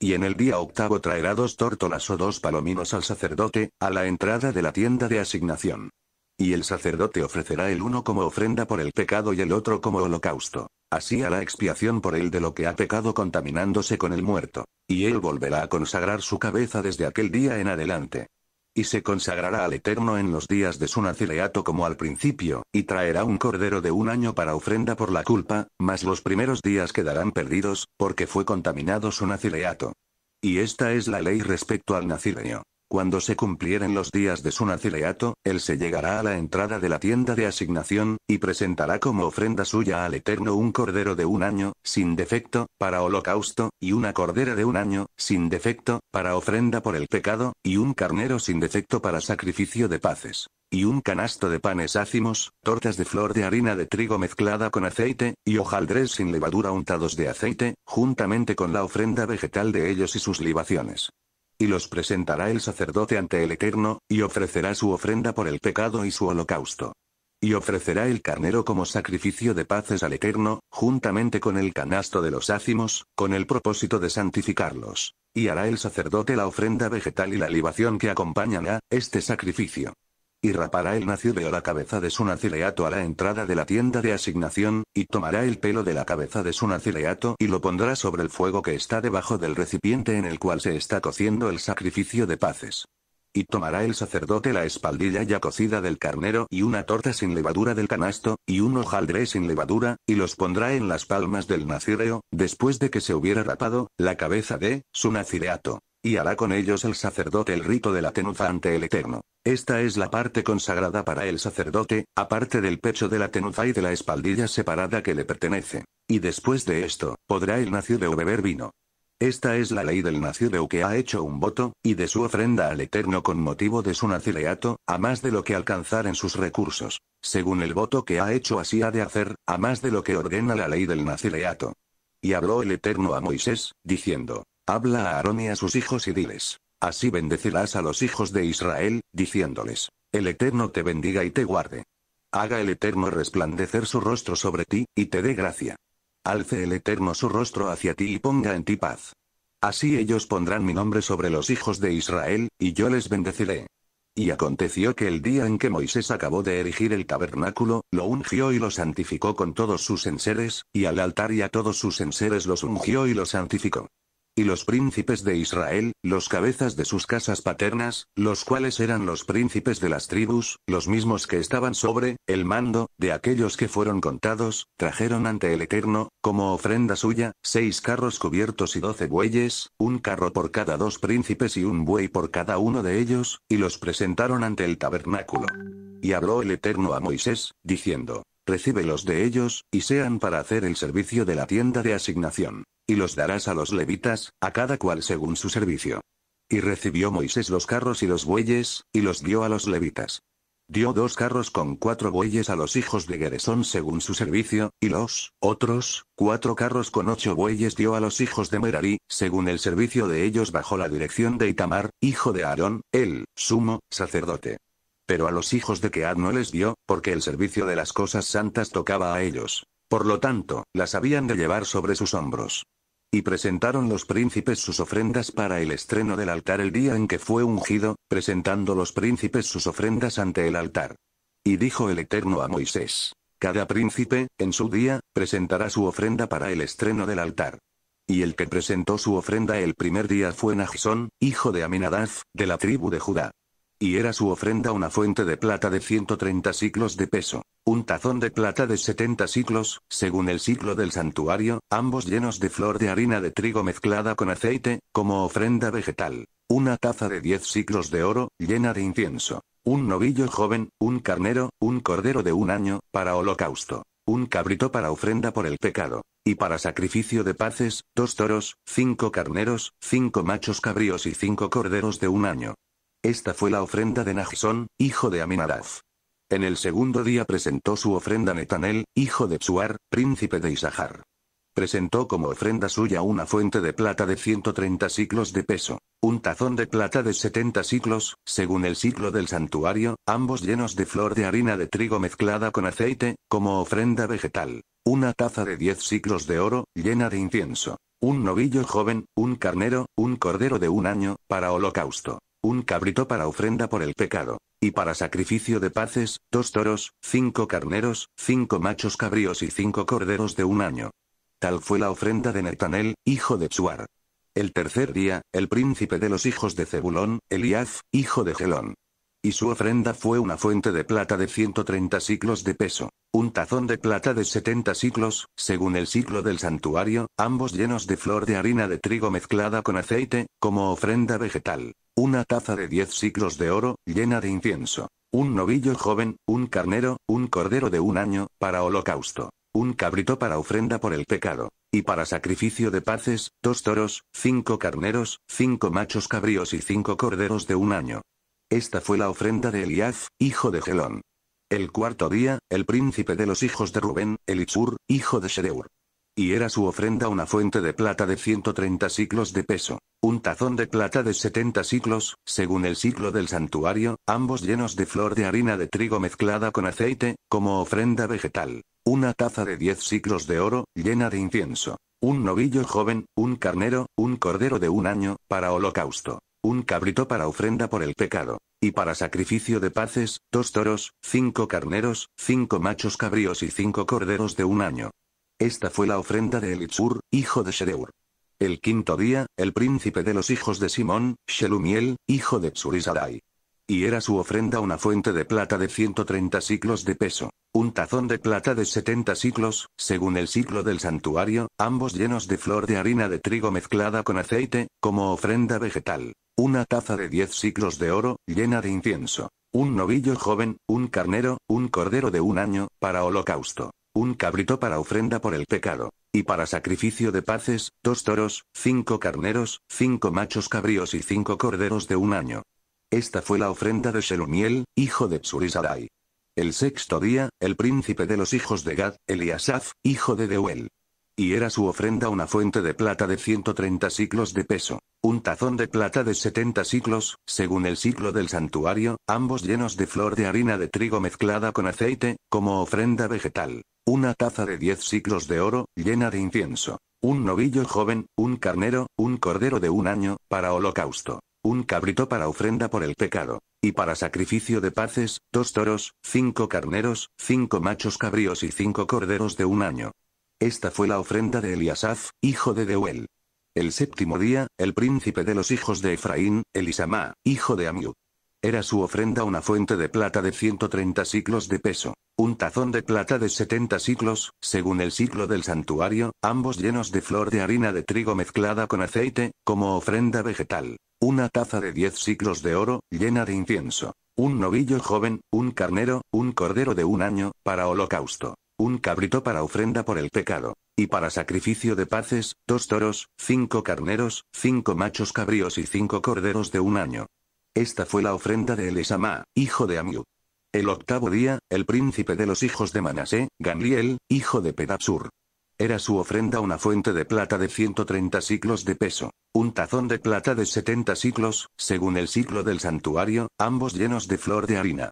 Y en el día octavo traerá dos tórtolas o dos palominos al sacerdote, a la entrada de la tienda de asignación. Y el sacerdote ofrecerá el uno como ofrenda por el pecado y el otro como holocausto. Así hará expiación por él de lo que ha pecado contaminándose con el muerto. Y él volverá a consagrar su cabeza desde aquel día en adelante. Y se consagrará al Eterno en los días de su nacileato como al principio, y traerá un cordero de un año para ofrenda por la culpa, mas los primeros días quedarán perdidos, porque fue contaminado su nacileato. Y esta es la ley respecto al nacileño. Cuando se cumplieren los días de su nacireato, él se llegará a la entrada de la tienda de asignación, y presentará como ofrenda suya al Eterno un cordero de un año, sin defecto, para holocausto, y una cordera de un año, sin defecto, para ofrenda por el pecado, y un carnero sin defecto para sacrificio de paces. Y un canasto de panes ácimos, tortas de flor de harina de trigo mezclada con aceite, y hojaldres sin levadura untados de aceite, juntamente con la ofrenda vegetal de ellos y sus libaciones y los presentará el sacerdote ante el Eterno, y ofrecerá su ofrenda por el pecado y su holocausto. Y ofrecerá el carnero como sacrificio de paces al Eterno, juntamente con el canasto de los ácimos, con el propósito de santificarlos. Y hará el sacerdote la ofrenda vegetal y la libación que acompañan a este sacrificio y rapará el nacireo la cabeza de su nacireato a la entrada de la tienda de asignación, y tomará el pelo de la cabeza de su nacireato y lo pondrá sobre el fuego que está debajo del recipiente en el cual se está cociendo el sacrificio de paces. Y tomará el sacerdote la espaldilla ya cocida del carnero y una torta sin levadura del canasto, y un hojaldre sin levadura, y los pondrá en las palmas del nacireo, después de que se hubiera rapado, la cabeza de, su nacireato. Y hará con ellos el sacerdote el rito de la tenuza ante el Eterno. Esta es la parte consagrada para el sacerdote, aparte del pecho de la tenuza y de la espaldilla separada que le pertenece. Y después de esto, podrá el nacido beber vino. Esta es la ley del nacido que ha hecho un voto, y de su ofrenda al Eterno con motivo de su nacileato, a más de lo que alcanzar en sus recursos. Según el voto que ha hecho así ha de hacer, a más de lo que ordena la ley del nacileato. Y habló el Eterno a Moisés, diciendo, Habla a Aarón y a sus hijos y diles, Así bendecirás a los hijos de Israel, diciéndoles, el Eterno te bendiga y te guarde. Haga el Eterno resplandecer su rostro sobre ti, y te dé gracia. Alce el Eterno su rostro hacia ti y ponga en ti paz. Así ellos pondrán mi nombre sobre los hijos de Israel, y yo les bendeciré. Y aconteció que el día en que Moisés acabó de erigir el tabernáculo, lo ungió y lo santificó con todos sus enseres, y al altar y a todos sus enseres los ungió y los santificó y los príncipes de Israel, los cabezas de sus casas paternas, los cuales eran los príncipes de las tribus, los mismos que estaban sobre el mando de aquellos que fueron contados, trajeron ante el Eterno, como ofrenda suya, seis carros cubiertos y doce bueyes, un carro por cada dos príncipes y un buey por cada uno de ellos, y los presentaron ante el tabernáculo. Y habló el Eterno a Moisés, diciendo, Recíbelos de ellos, y sean para hacer el servicio de la tienda de asignación y los darás a los levitas, a cada cual según su servicio. Y recibió Moisés los carros y los bueyes, y los dio a los levitas. Dio dos carros con cuatro bueyes a los hijos de Geresón según su servicio, y los otros, cuatro carros con ocho bueyes dio a los hijos de Merari, según el servicio de ellos bajo la dirección de Itamar, hijo de Aarón, el sumo sacerdote. Pero a los hijos de Kead no les dio, porque el servicio de las cosas santas tocaba a ellos. Por lo tanto, las habían de llevar sobre sus hombros. Y presentaron los príncipes sus ofrendas para el estreno del altar el día en que fue ungido, presentando los príncipes sus ofrendas ante el altar. Y dijo el Eterno a Moisés, Cada príncipe, en su día, presentará su ofrenda para el estreno del altar. Y el que presentó su ofrenda el primer día fue Najsón, hijo de Aminadab, de la tribu de Judá. Y era su ofrenda una fuente de plata de 130 ciclos de peso, un tazón de plata de 70 ciclos, según el ciclo del santuario, ambos llenos de flor de harina de trigo mezclada con aceite, como ofrenda vegetal, una taza de 10 ciclos de oro, llena de incienso, un novillo joven, un carnero, un cordero de un año, para holocausto, un cabrito para ofrenda por el pecado, y para sacrificio de paces, dos toros, cinco carneros, cinco machos cabríos y cinco corderos de un año, esta fue la ofrenda de najson hijo de Aminadaf. En el segundo día presentó su ofrenda Netanel, hijo de Tsuar, príncipe de Isahar. Presentó como ofrenda suya una fuente de plata de 130 ciclos de peso, un tazón de plata de 70 ciclos, según el ciclo del santuario, ambos llenos de flor de harina de trigo mezclada con aceite, como ofrenda vegetal, una taza de 10 ciclos de oro, llena de incienso, un novillo joven, un carnero, un cordero de un año, para holocausto un cabrito para ofrenda por el pecado. Y para sacrificio de paces, dos toros, cinco carneros, cinco machos cabríos y cinco corderos de un año. Tal fue la ofrenda de Netanel, hijo de Tsuar. El tercer día, el príncipe de los hijos de Zebulón, Eliaz, hijo de Gelón, y su ofrenda fue una fuente de plata de 130 ciclos de peso, un tazón de plata de 70 ciclos, según el ciclo del santuario, ambos llenos de flor de harina de trigo mezclada con aceite, como ofrenda vegetal, una taza de 10 ciclos de oro, llena de incienso, un novillo joven, un carnero, un cordero de un año, para holocausto, un cabrito para ofrenda por el pecado, y para sacrificio de paces, dos toros, cinco carneros, cinco machos cabríos y cinco corderos de un año, esta fue la ofrenda de Eliaz, hijo de Gelón. El cuarto día, el príncipe de los hijos de Rubén, Elitzur, hijo de Shedeur. Y era su ofrenda una fuente de plata de 130 siclos de peso, un tazón de plata de 70 siclos, según el ciclo del santuario, ambos llenos de flor de harina de trigo mezclada con aceite, como ofrenda vegetal, una taza de 10 siclos de oro, llena de incienso, un novillo joven, un carnero, un cordero de un año, para holocausto, un cabrito para ofrenda por el pecado. Y para sacrificio de paces, dos toros, cinco carneros, cinco machos cabríos y cinco corderos de un año. Esta fue la ofrenda de Elitzur, hijo de Shereur. El quinto día, el príncipe de los hijos de Simón, Shelumiel, hijo de Tsurisadai. Y era su ofrenda una fuente de plata de 130 ciclos de peso, un tazón de plata de 70 ciclos, según el ciclo del santuario, ambos llenos de flor de harina de trigo mezclada con aceite, como ofrenda vegetal. Una taza de diez ciclos de oro, llena de incienso. Un novillo joven, un carnero, un cordero de un año, para holocausto. Un cabrito para ofrenda por el pecado. Y para sacrificio de paces, dos toros, cinco carneros, cinco machos cabríos y cinco corderos de un año. Esta fue la ofrenda de Shelumiel, hijo de Tsurisadai. El sexto día, el príncipe de los hijos de Gad, Eliasaf, hijo de Deuel, y era su ofrenda una fuente de plata de 130 ciclos de peso, un tazón de plata de 70 ciclos, según el ciclo del santuario, ambos llenos de flor de harina de trigo mezclada con aceite, como ofrenda vegetal, una taza de 10 ciclos de oro, llena de incienso, un novillo joven, un carnero, un cordero de un año, para holocausto, un cabrito para ofrenda por el pecado, y para sacrificio de paces, dos toros, cinco carneros, cinco machos cabríos y cinco corderos de un año, esta fue la ofrenda de Eliasaf, hijo de Deuel. El séptimo día, el príncipe de los hijos de Efraín, Elisama, hijo de Amiú. Era su ofrenda una fuente de plata de 130 ciclos de peso, un tazón de plata de 70 ciclos, según el ciclo del santuario, ambos llenos de flor de harina de trigo mezclada con aceite, como ofrenda vegetal, una taza de 10 ciclos de oro, llena de incienso, un novillo joven, un carnero, un cordero de un año, para holocausto, un cabrito para ofrenda por el pecado. Y para sacrificio de paces, dos toros, cinco carneros, cinco machos cabríos y cinco corderos de un año. Esta fue la ofrenda de Elisama, hijo de Amiú. El octavo día, el príncipe de los hijos de Manasé, Gamliel, hijo de Pedapsur. Era su ofrenda una fuente de plata de 130 ciclos de peso, un tazón de plata de 70 ciclos, según el ciclo del santuario, ambos llenos de flor de harina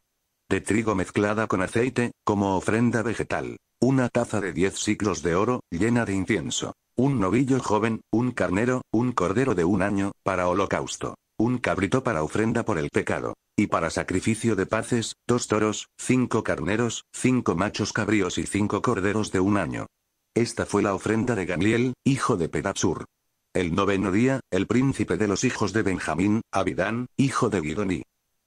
trigo mezclada con aceite, como ofrenda vegetal. Una taza de diez siclos de oro, llena de incienso. Un novillo joven, un carnero, un cordero de un año, para holocausto. Un cabrito para ofrenda por el pecado. Y para sacrificio de paces, dos toros, cinco carneros, cinco machos cabríos y cinco corderos de un año. Esta fue la ofrenda de Ganiel, hijo de Pedapsur. El noveno día, el príncipe de los hijos de Benjamín, Abidán, hijo de Guidoní,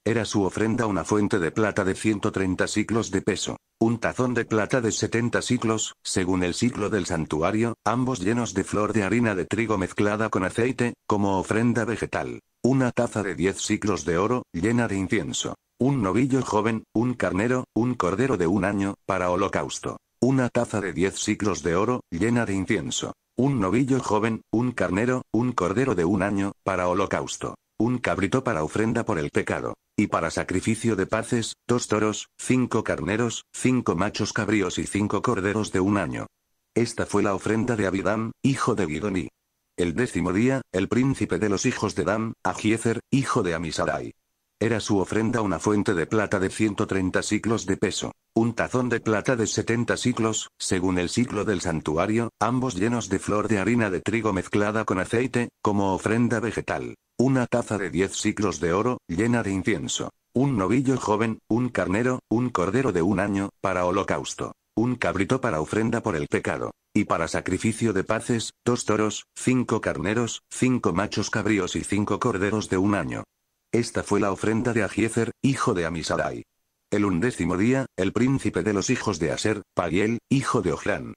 era su ofrenda una fuente de plata de 130 ciclos de peso, un tazón de plata de 70 ciclos, según el ciclo del santuario, ambos llenos de flor de harina de trigo mezclada con aceite, como ofrenda vegetal, una taza de 10 ciclos de oro, llena de incienso, un novillo joven, un carnero, un cordero de un año, para holocausto, una taza de 10 ciclos de oro, llena de incienso, un novillo joven, un carnero, un cordero de un año, para holocausto un cabrito para ofrenda por el pecado, y para sacrificio de paces, dos toros, cinco carneros, cinco machos cabríos y cinco corderos de un año. Esta fue la ofrenda de Abidán, hijo de Gidoní. El décimo día, el príncipe de los hijos de Dan, Agiezer, hijo de Amisadai. Era su ofrenda una fuente de plata de 130 ciclos de peso, un tazón de plata de 70 ciclos, según el ciclo del santuario, ambos llenos de flor de harina de trigo mezclada con aceite, como ofrenda vegetal. Una taza de diez siclos de oro, llena de incienso. Un novillo joven, un carnero, un cordero de un año, para holocausto. Un cabrito para ofrenda por el pecado. Y para sacrificio de paces, dos toros, cinco carneros, cinco machos cabríos y cinco corderos de un año. Esta fue la ofrenda de Agiezer, hijo de Amisadai. El undécimo día, el príncipe de los hijos de Aser, Pariel, hijo de Ojlán.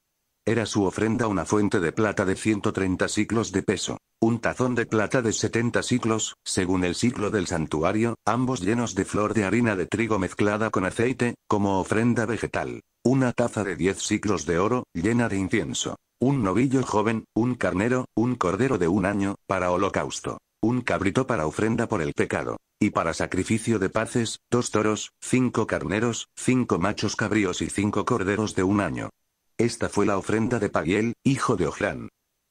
Era su ofrenda una fuente de plata de 130 siclos de peso. Un tazón de plata de 70 ciclos, según el ciclo del santuario, ambos llenos de flor de harina de trigo mezclada con aceite, como ofrenda vegetal. Una taza de 10 ciclos de oro, llena de incienso. Un novillo joven, un carnero, un cordero de un año, para holocausto un cabrito para ofrenda por el pecado, y para sacrificio de paces, dos toros, cinco carneros, cinco machos cabríos y cinco corderos de un año. Esta fue la ofrenda de Pagiel, hijo de Ojlán.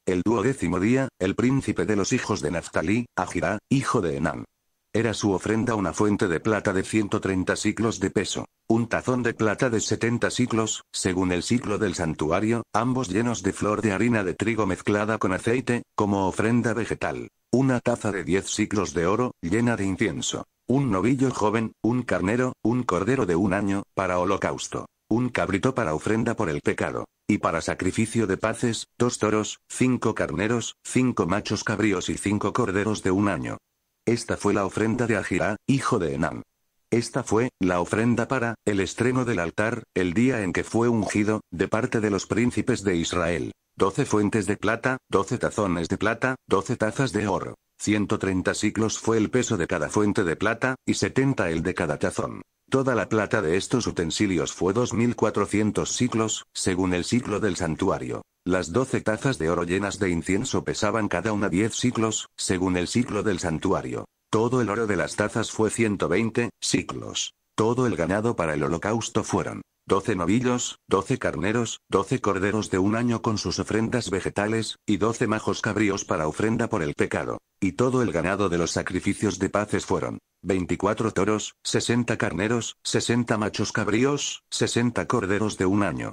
El duodécimo día, el príncipe de los hijos de Naftalí, Agirá, hijo de Enán. Era su ofrenda una fuente de plata de 130 ciclos de peso, un tazón de plata de 70 ciclos, según el ciclo del santuario, ambos llenos de flor de harina de trigo mezclada con aceite, como ofrenda vegetal, una taza de 10 ciclos de oro, llena de incienso, un novillo joven, un carnero, un cordero de un año, para holocausto, un cabrito para ofrenda por el pecado, y para sacrificio de paces, dos toros, cinco carneros, cinco machos cabríos y cinco corderos de un año. Esta fue la ofrenda de Agirá, hijo de Enán. Esta fue, la ofrenda para, el estreno del altar, el día en que fue ungido, de parte de los príncipes de Israel. Doce fuentes de plata, doce tazones de plata, doce tazas de oro. 130 ciclos fue el peso de cada fuente de plata, y 70 el de cada tazón. Toda la plata de estos utensilios fue 2.400 ciclos, según el ciclo del santuario. Las 12 tazas de oro llenas de incienso pesaban cada una 10 ciclos, según el ciclo del santuario. Todo el oro de las tazas fue 120 ciclos. Todo el ganado para el holocausto fueron doce novillos, doce carneros, doce corderos de un año con sus ofrendas vegetales, y doce majos cabríos para ofrenda por el pecado. Y todo el ganado de los sacrificios de paces fueron veinticuatro toros, sesenta carneros, sesenta machos cabríos, sesenta corderos de un año.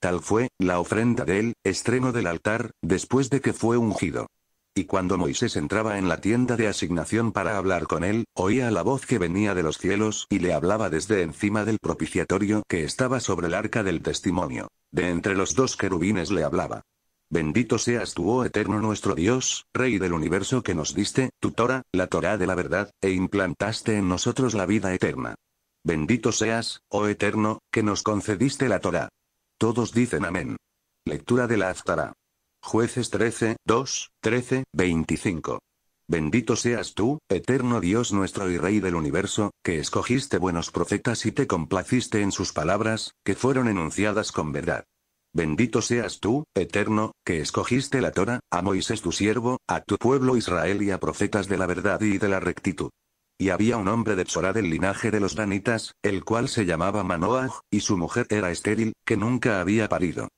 Tal fue, la ofrenda del estreno del altar, después de que fue ungido. Y cuando Moisés entraba en la tienda de asignación para hablar con él, oía la voz que venía de los cielos y le hablaba desde encima del propiciatorio que estaba sobre el arca del testimonio. De entre los dos querubines le hablaba. Bendito seas tú, oh eterno nuestro Dios, Rey del universo que nos diste, tu Torah, la Torah de la verdad, e implantaste en nosotros la vida eterna. Bendito seas, oh eterno, que nos concediste la Torah. Todos dicen amén. Lectura de la Aftara. Jueces 13, 2, 13, 25. Bendito seas tú, eterno Dios nuestro y Rey del universo, que escogiste buenos profetas y te complaciste en sus palabras, que fueron enunciadas con verdad. Bendito seas tú, eterno, que escogiste la Torah, a Moisés tu siervo, a tu pueblo Israel y a profetas de la verdad y de la rectitud. Y había un hombre de Psorá del linaje de los danitas, el cual se llamaba Manoah, y su mujer era estéril, que nunca había parido.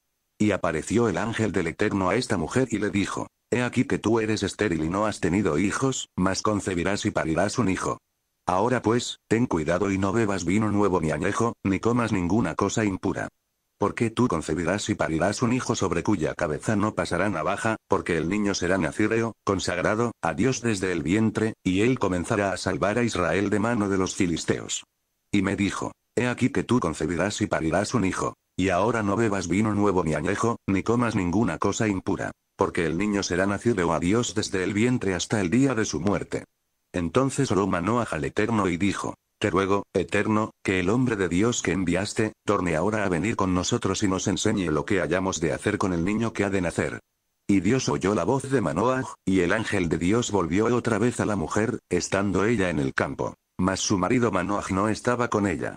Y apareció el ángel del Eterno a esta mujer y le dijo, He aquí que tú eres estéril y no has tenido hijos, mas concebirás y parirás un hijo. Ahora pues, ten cuidado y no bebas vino nuevo ni añejo, ni comas ninguna cosa impura. Porque tú concebirás y parirás un hijo sobre cuya cabeza no pasará navaja, porque el niño será nacireo, consagrado, a Dios desde el vientre, y él comenzará a salvar a Israel de mano de los filisteos. Y me dijo, He aquí que tú concebirás y parirás un hijo. Y ahora no bebas vino nuevo ni añejo, ni comas ninguna cosa impura, porque el niño será nacido a Dios desde el vientre hasta el día de su muerte. Entonces oró Manoah al Eterno y dijo, Te ruego, Eterno, que el hombre de Dios que enviaste, torne ahora a venir con nosotros y nos enseñe lo que hayamos de hacer con el niño que ha de nacer. Y Dios oyó la voz de Manoah, y el ángel de Dios volvió otra vez a la mujer, estando ella en el campo. Mas su marido Manoah no estaba con ella.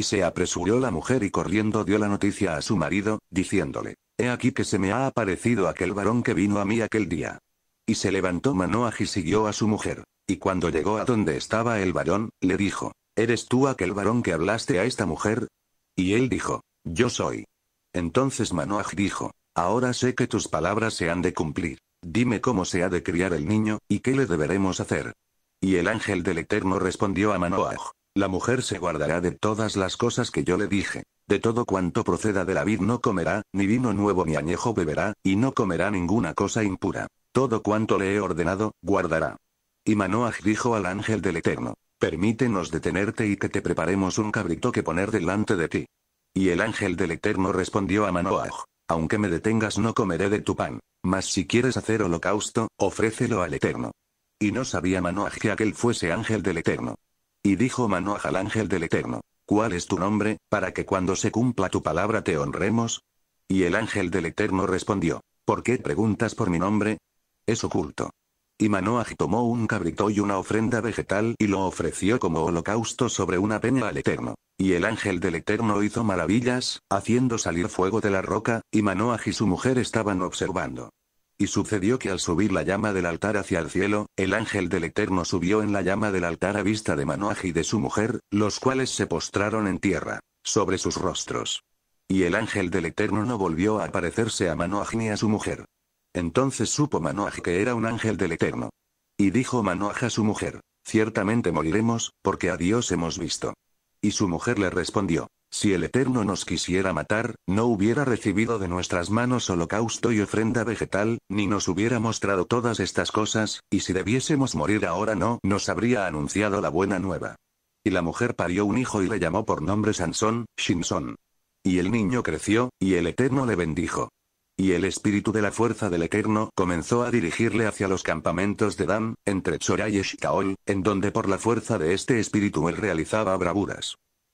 Y se apresuró la mujer y corriendo dio la noticia a su marido, diciéndole, He aquí que se me ha aparecido aquel varón que vino a mí aquel día. Y se levantó Manoaj y siguió a su mujer. Y cuando llegó a donde estaba el varón, le dijo, ¿Eres tú aquel varón que hablaste a esta mujer? Y él dijo, Yo soy. Entonces Manoaj dijo, Ahora sé que tus palabras se han de cumplir. Dime cómo se ha de criar el niño, y qué le deberemos hacer. Y el ángel del Eterno respondió a Manoaj, la mujer se guardará de todas las cosas que yo le dije. De todo cuanto proceda de la vid no comerá, ni vino nuevo ni añejo beberá, y no comerá ninguna cosa impura. Todo cuanto le he ordenado, guardará. Y Manoaj dijo al ángel del Eterno, permítenos detenerte y que te preparemos un cabrito que poner delante de ti. Y el ángel del Eterno respondió a Manoaj, aunque me detengas no comeré de tu pan, mas si quieres hacer holocausto, ofrécelo al Eterno. Y no sabía Manoaj que aquel fuese ángel del Eterno. Y dijo Manoah al ángel del Eterno, ¿cuál es tu nombre, para que cuando se cumpla tu palabra te honremos? Y el ángel del Eterno respondió, ¿por qué preguntas por mi nombre? Es oculto. Y Manoah tomó un cabrito y una ofrenda vegetal y lo ofreció como holocausto sobre una peña al Eterno. Y el ángel del Eterno hizo maravillas, haciendo salir fuego de la roca, y Manoah y su mujer estaban observando. Y sucedió que al subir la llama del altar hacia el cielo, el ángel del Eterno subió en la llama del altar a vista de Manoaj y de su mujer, los cuales se postraron en tierra, sobre sus rostros. Y el ángel del Eterno no volvió a aparecerse a Manoaj ni a su mujer. Entonces supo Manoaj que era un ángel del Eterno. Y dijo Manoaj a su mujer, ciertamente moriremos, porque a Dios hemos visto. Y su mujer le respondió, si el Eterno nos quisiera matar, no hubiera recibido de nuestras manos holocausto y ofrenda vegetal, ni nos hubiera mostrado todas estas cosas, y si debiésemos morir ahora no nos habría anunciado la buena nueva. Y la mujer parió un hijo y le llamó por nombre Sansón, Shinsón. Y el niño creció, y el Eterno le bendijo. Y el espíritu de la fuerza del Eterno comenzó a dirigirle hacia los campamentos de Dan, entre choray y Eshtaol, en donde por la fuerza de este espíritu él realizaba bravuras.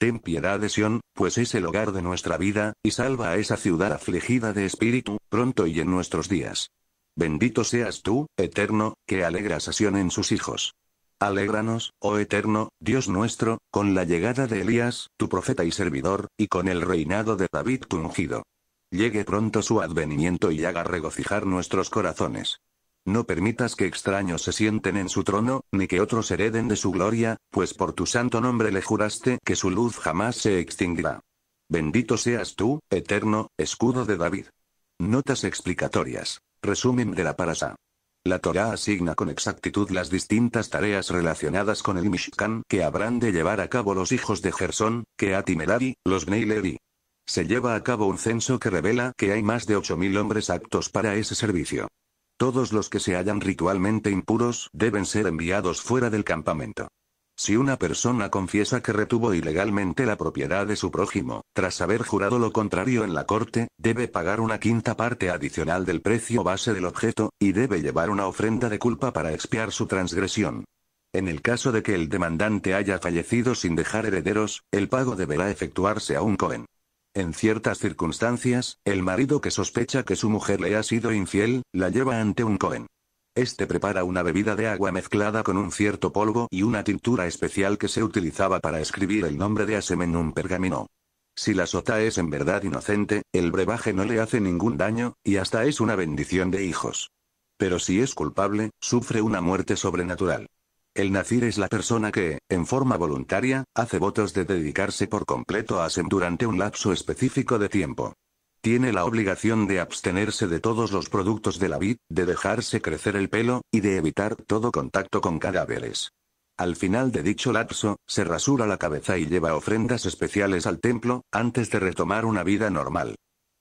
Ten piedad de Sión, pues es el hogar de nuestra vida, y salva a esa ciudad afligida de espíritu, pronto y en nuestros días. Bendito seas tú, Eterno, que alegras a Sión en sus hijos. Alégranos, oh Eterno, Dios nuestro, con la llegada de Elías, tu profeta y servidor, y con el reinado de David tu ungido. Llegue pronto su advenimiento y haga regocijar nuestros corazones. No permitas que extraños se sienten en su trono, ni que otros hereden de su gloria, pues por tu santo nombre le juraste que su luz jamás se extinguirá. Bendito seas tú, eterno, escudo de David. Notas explicatorias. Resumen de la parasa. La Torá asigna con exactitud las distintas tareas relacionadas con el Mishkan que habrán de llevar a cabo los hijos de Gersón, que y los Bnei Se lleva a cabo un censo que revela que hay más de 8.000 hombres aptos para ese servicio. Todos los que se hallan ritualmente impuros deben ser enviados fuera del campamento. Si una persona confiesa que retuvo ilegalmente la propiedad de su prójimo, tras haber jurado lo contrario en la corte, debe pagar una quinta parte adicional del precio base del objeto, y debe llevar una ofrenda de culpa para expiar su transgresión. En el caso de que el demandante haya fallecido sin dejar herederos, el pago deberá efectuarse a un cohen. En ciertas circunstancias, el marido que sospecha que su mujer le ha sido infiel, la lleva ante un cohen. Este prepara una bebida de agua mezclada con un cierto polvo y una tintura especial que se utilizaba para escribir el nombre de Asem en un pergamino. Si la sota es en verdad inocente, el brebaje no le hace ningún daño, y hasta es una bendición de hijos. Pero si es culpable, sufre una muerte sobrenatural. El Nacir es la persona que, en forma voluntaria, hace votos de dedicarse por completo a Sem durante un lapso específico de tiempo. Tiene la obligación de abstenerse de todos los productos de la vid, de dejarse crecer el pelo, y de evitar todo contacto con cadáveres. Al final de dicho lapso, se rasura la cabeza y lleva ofrendas especiales al templo, antes de retomar una vida normal.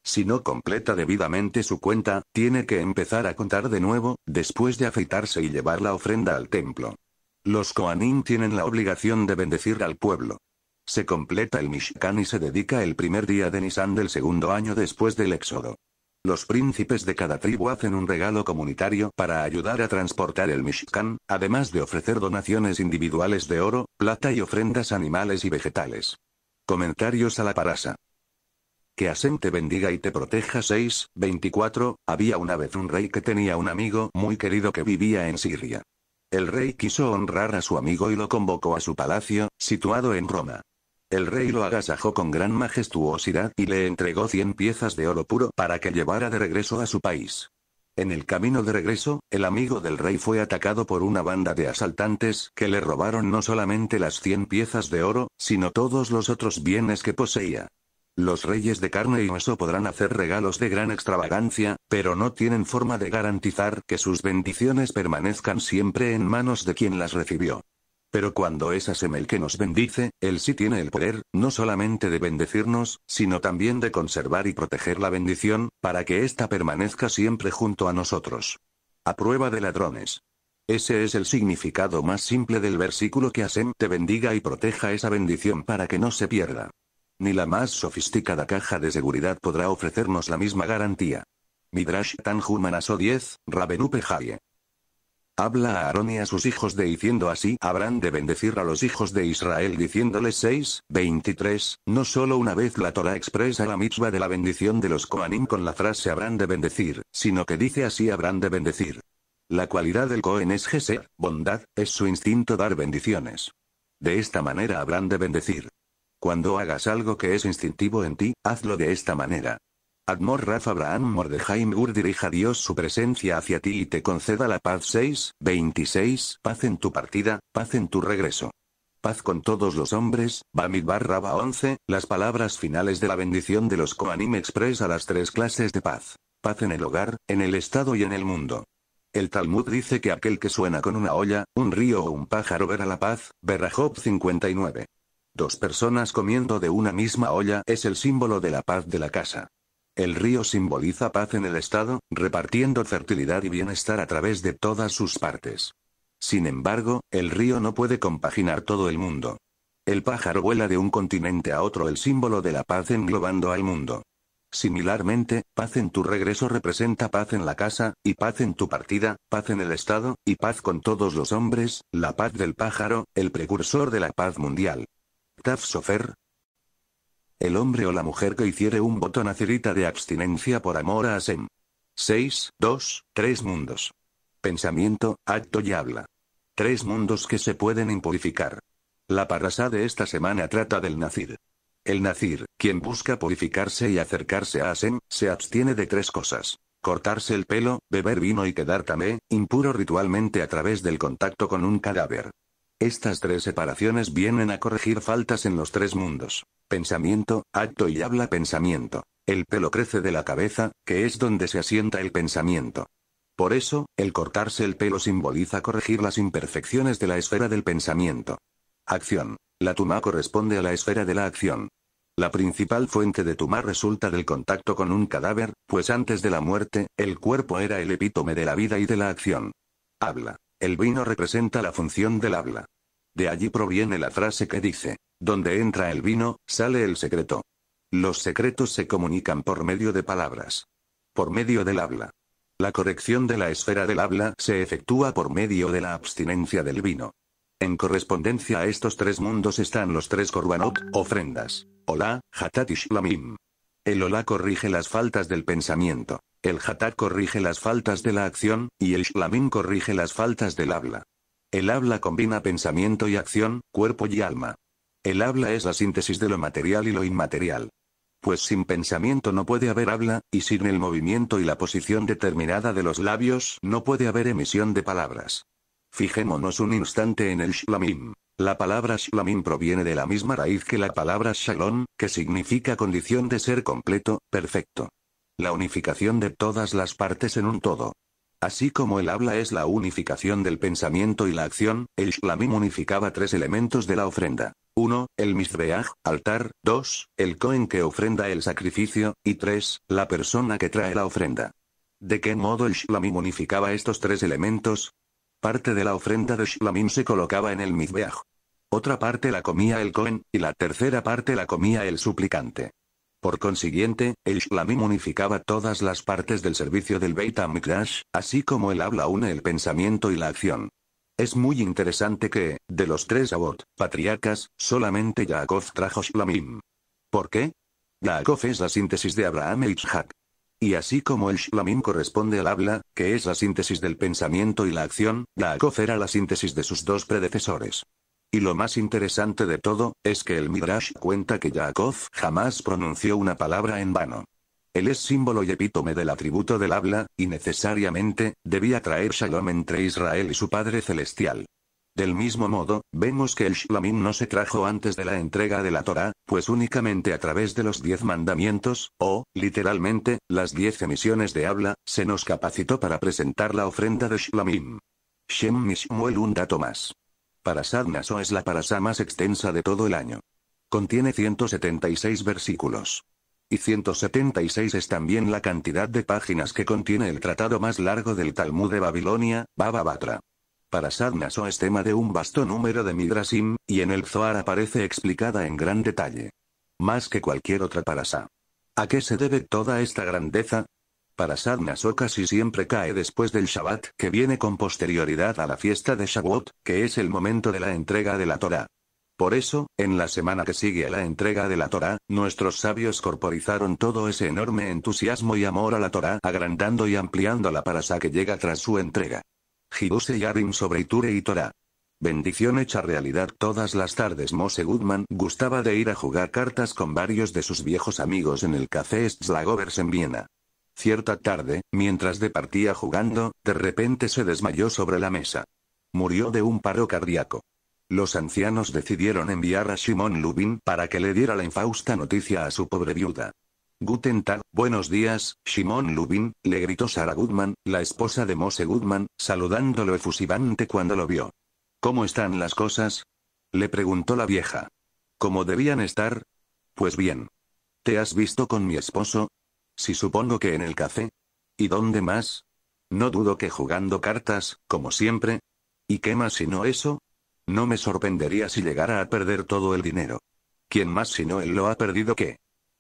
Si no completa debidamente su cuenta, tiene que empezar a contar de nuevo, después de afeitarse y llevar la ofrenda al templo. Los Koanin tienen la obligación de bendecir al pueblo. Se completa el Mishkan y se dedica el primer día de Nisan del segundo año después del Éxodo. Los príncipes de cada tribu hacen un regalo comunitario para ayudar a transportar el Mishkan, además de ofrecer donaciones individuales de oro, plata y ofrendas animales y vegetales. Comentarios a la parasa. Que Asen te bendiga y te proteja 6.24. había una vez un rey que tenía un amigo muy querido que vivía en Siria. El rey quiso honrar a su amigo y lo convocó a su palacio, situado en Roma. El rey lo agasajó con gran majestuosidad y le entregó 100 piezas de oro puro para que llevara de regreso a su país. En el camino de regreso, el amigo del rey fue atacado por una banda de asaltantes que le robaron no solamente las 100 piezas de oro, sino todos los otros bienes que poseía. Los reyes de carne y hueso podrán hacer regalos de gran extravagancia, pero no tienen forma de garantizar que sus bendiciones permanezcan siempre en manos de quien las recibió. Pero cuando es Asem el que nos bendice, él sí tiene el poder, no solamente de bendecirnos, sino también de conservar y proteger la bendición, para que ésta permanezca siempre junto a nosotros. A prueba de ladrones. Ese es el significado más simple del versículo que Asem te bendiga y proteja esa bendición para que no se pierda. Ni la más sofisticada caja de seguridad podrá ofrecernos la misma garantía. Midrash Tanjumanaso 10, Rabenupe Jaye. Habla a Aarón y a sus hijos de diciendo así, habrán de bendecir a los hijos de Israel diciéndoles 6, 23, no solo una vez la Torah expresa la mitzvah de la bendición de los Kohanim con la frase habrán de bendecir, sino que dice así habrán de bendecir. La cualidad del Cohen es Geser, bondad, es su instinto dar bendiciones. De esta manera habrán de bendecir. Cuando hagas algo que es instintivo en ti, hazlo de esta manera. Admor Raf Abraham Mordejai Gur dirija Dios su presencia hacia ti y te conceda la paz 6, 26, paz en tu partida, paz en tu regreso. Paz con todos los hombres, Bamidbar Raba 11, las palabras finales de la bendición de los Koanim expresa las tres clases de paz. Paz en el hogar, en el Estado y en el mundo. El Talmud dice que aquel que suena con una olla, un río o un pájaro verá la paz, Berajov 59. Dos personas comiendo de una misma olla es el símbolo de la paz de la casa. El río simboliza paz en el estado, repartiendo fertilidad y bienestar a través de todas sus partes. Sin embargo, el río no puede compaginar todo el mundo. El pájaro vuela de un continente a otro el símbolo de la paz englobando al mundo. Similarmente, paz en tu regreso representa paz en la casa, y paz en tu partida, paz en el Estado, y paz con todos los hombres, la paz del pájaro, el precursor de la paz mundial. El hombre o la mujer que hiciere un voto nacerita de abstinencia por amor a Asem. 6, 2, 3 mundos. Pensamiento, acto y habla. Tres mundos que se pueden impurificar. La parrasa de esta semana trata del nacir. El nacir, quien busca purificarse y acercarse a Asem, se abstiene de tres cosas. Cortarse el pelo, beber vino y quedar tamé, impuro ritualmente a través del contacto con un cadáver. Estas tres separaciones vienen a corregir faltas en los tres mundos. Pensamiento, acto y habla pensamiento. El pelo crece de la cabeza, que es donde se asienta el pensamiento. Por eso, el cortarse el pelo simboliza corregir las imperfecciones de la esfera del pensamiento. Acción. La tuma corresponde a la esfera de la acción. La principal fuente de tuma resulta del contacto con un cadáver, pues antes de la muerte, el cuerpo era el epítome de la vida y de la acción. Habla. El vino representa la función del habla. De allí proviene la frase que dice, donde entra el vino, sale el secreto. Los secretos se comunican por medio de palabras. Por medio del habla. La corrección de la esfera del habla se efectúa por medio de la abstinencia del vino. En correspondencia a estos tres mundos están los tres korbanot, ofrendas. Hola, Hatat el Ola corrige las faltas del pensamiento. El jatá corrige las faltas de la acción, y el Shlamim corrige las faltas del habla. El habla combina pensamiento y acción, cuerpo y alma. El habla es la síntesis de lo material y lo inmaterial. Pues sin pensamiento no puede haber habla, y sin el movimiento y la posición determinada de los labios no puede haber emisión de palabras. Fijémonos un instante en el Shlamim. La palabra shlamim proviene de la misma raíz que la palabra shalom, que significa condición de ser completo, perfecto. La unificación de todas las partes en un todo. Así como el habla es la unificación del pensamiento y la acción, el shlamim unificaba tres elementos de la ofrenda. Uno, El Mizbeach, altar. 2. El cohen que ofrenda el sacrificio. Y 3. La persona que trae la ofrenda. ¿De qué modo el shlamim unificaba estos tres elementos? Parte de la ofrenda de shlamim se colocaba en el Mizbeach. Otra parte la comía el Cohen, y la tercera parte la comía el suplicante. Por consiguiente, el Shlamim unificaba todas las partes del servicio del Beit HaMikdash, así como el habla une el pensamiento y la acción. Es muy interesante que, de los tres Abot, patriarcas, solamente Yaakov trajo Shlamim. ¿Por qué? Yaakov es la síntesis de Abraham e Isaac. Y así como el Shlamim corresponde al habla, que es la síntesis del pensamiento y la acción, Yaakov era la síntesis de sus dos predecesores. Y lo más interesante de todo, es que el Midrash cuenta que Yaakov jamás pronunció una palabra en vano. Él es símbolo y epítome del atributo del habla, y necesariamente, debía traer shalom entre Israel y su Padre Celestial. Del mismo modo, vemos que el Shlamim no se trajo antes de la entrega de la Torah, pues únicamente a través de los diez mandamientos, o, literalmente, las diez emisiones de habla, se nos capacitó para presentar la ofrenda de Shlamim. Shem Mishmuel un dato más. Parashat es la parasá más extensa de todo el año. Contiene 176 versículos. Y 176 es también la cantidad de páginas que contiene el tratado más largo del Talmud de Babilonia, Baba Batra. Para Naso es tema de un vasto número de Midrasim, y en el Zohar aparece explicada en gran detalle. Más que cualquier otra parasá. ¿A qué se debe toda esta grandeza? Para Sadna casi siempre cae después del Shabbat que viene con posterioridad a la fiesta de Shavuot, que es el momento de la entrega de la Torah. Por eso, en la semana que sigue a la entrega de la Torá, nuestros sabios corporizaron todo ese enorme entusiasmo y amor a la Torá, agrandando y ampliando la parasa que llega tras su entrega. Jibuse y sobre Iture y Torá. Bendición hecha realidad todas las tardes Mose Goodman gustaba de ir a jugar cartas con varios de sus viejos amigos en el Café Slagovers en Viena. Cierta tarde, mientras departía jugando, de repente se desmayó sobre la mesa. Murió de un paro cardíaco. Los ancianos decidieron enviar a Shimon Lubin para que le diera la infausta noticia a su pobre viuda. Guten Tag, buenos días, Shimon Lubin, le gritó Sara Goodman, la esposa de Mose Goodman, saludándolo efusivamente cuando lo vio. ¿Cómo están las cosas? Le preguntó la vieja. ¿Cómo debían estar? Pues bien. ¿Te has visto con mi esposo? Si supongo que en el café. ¿Y dónde más? No dudo que jugando cartas, como siempre. ¿Y qué más si no eso? No me sorprendería si llegara a perder todo el dinero. ¿Quién más si no él lo ha perdido qué?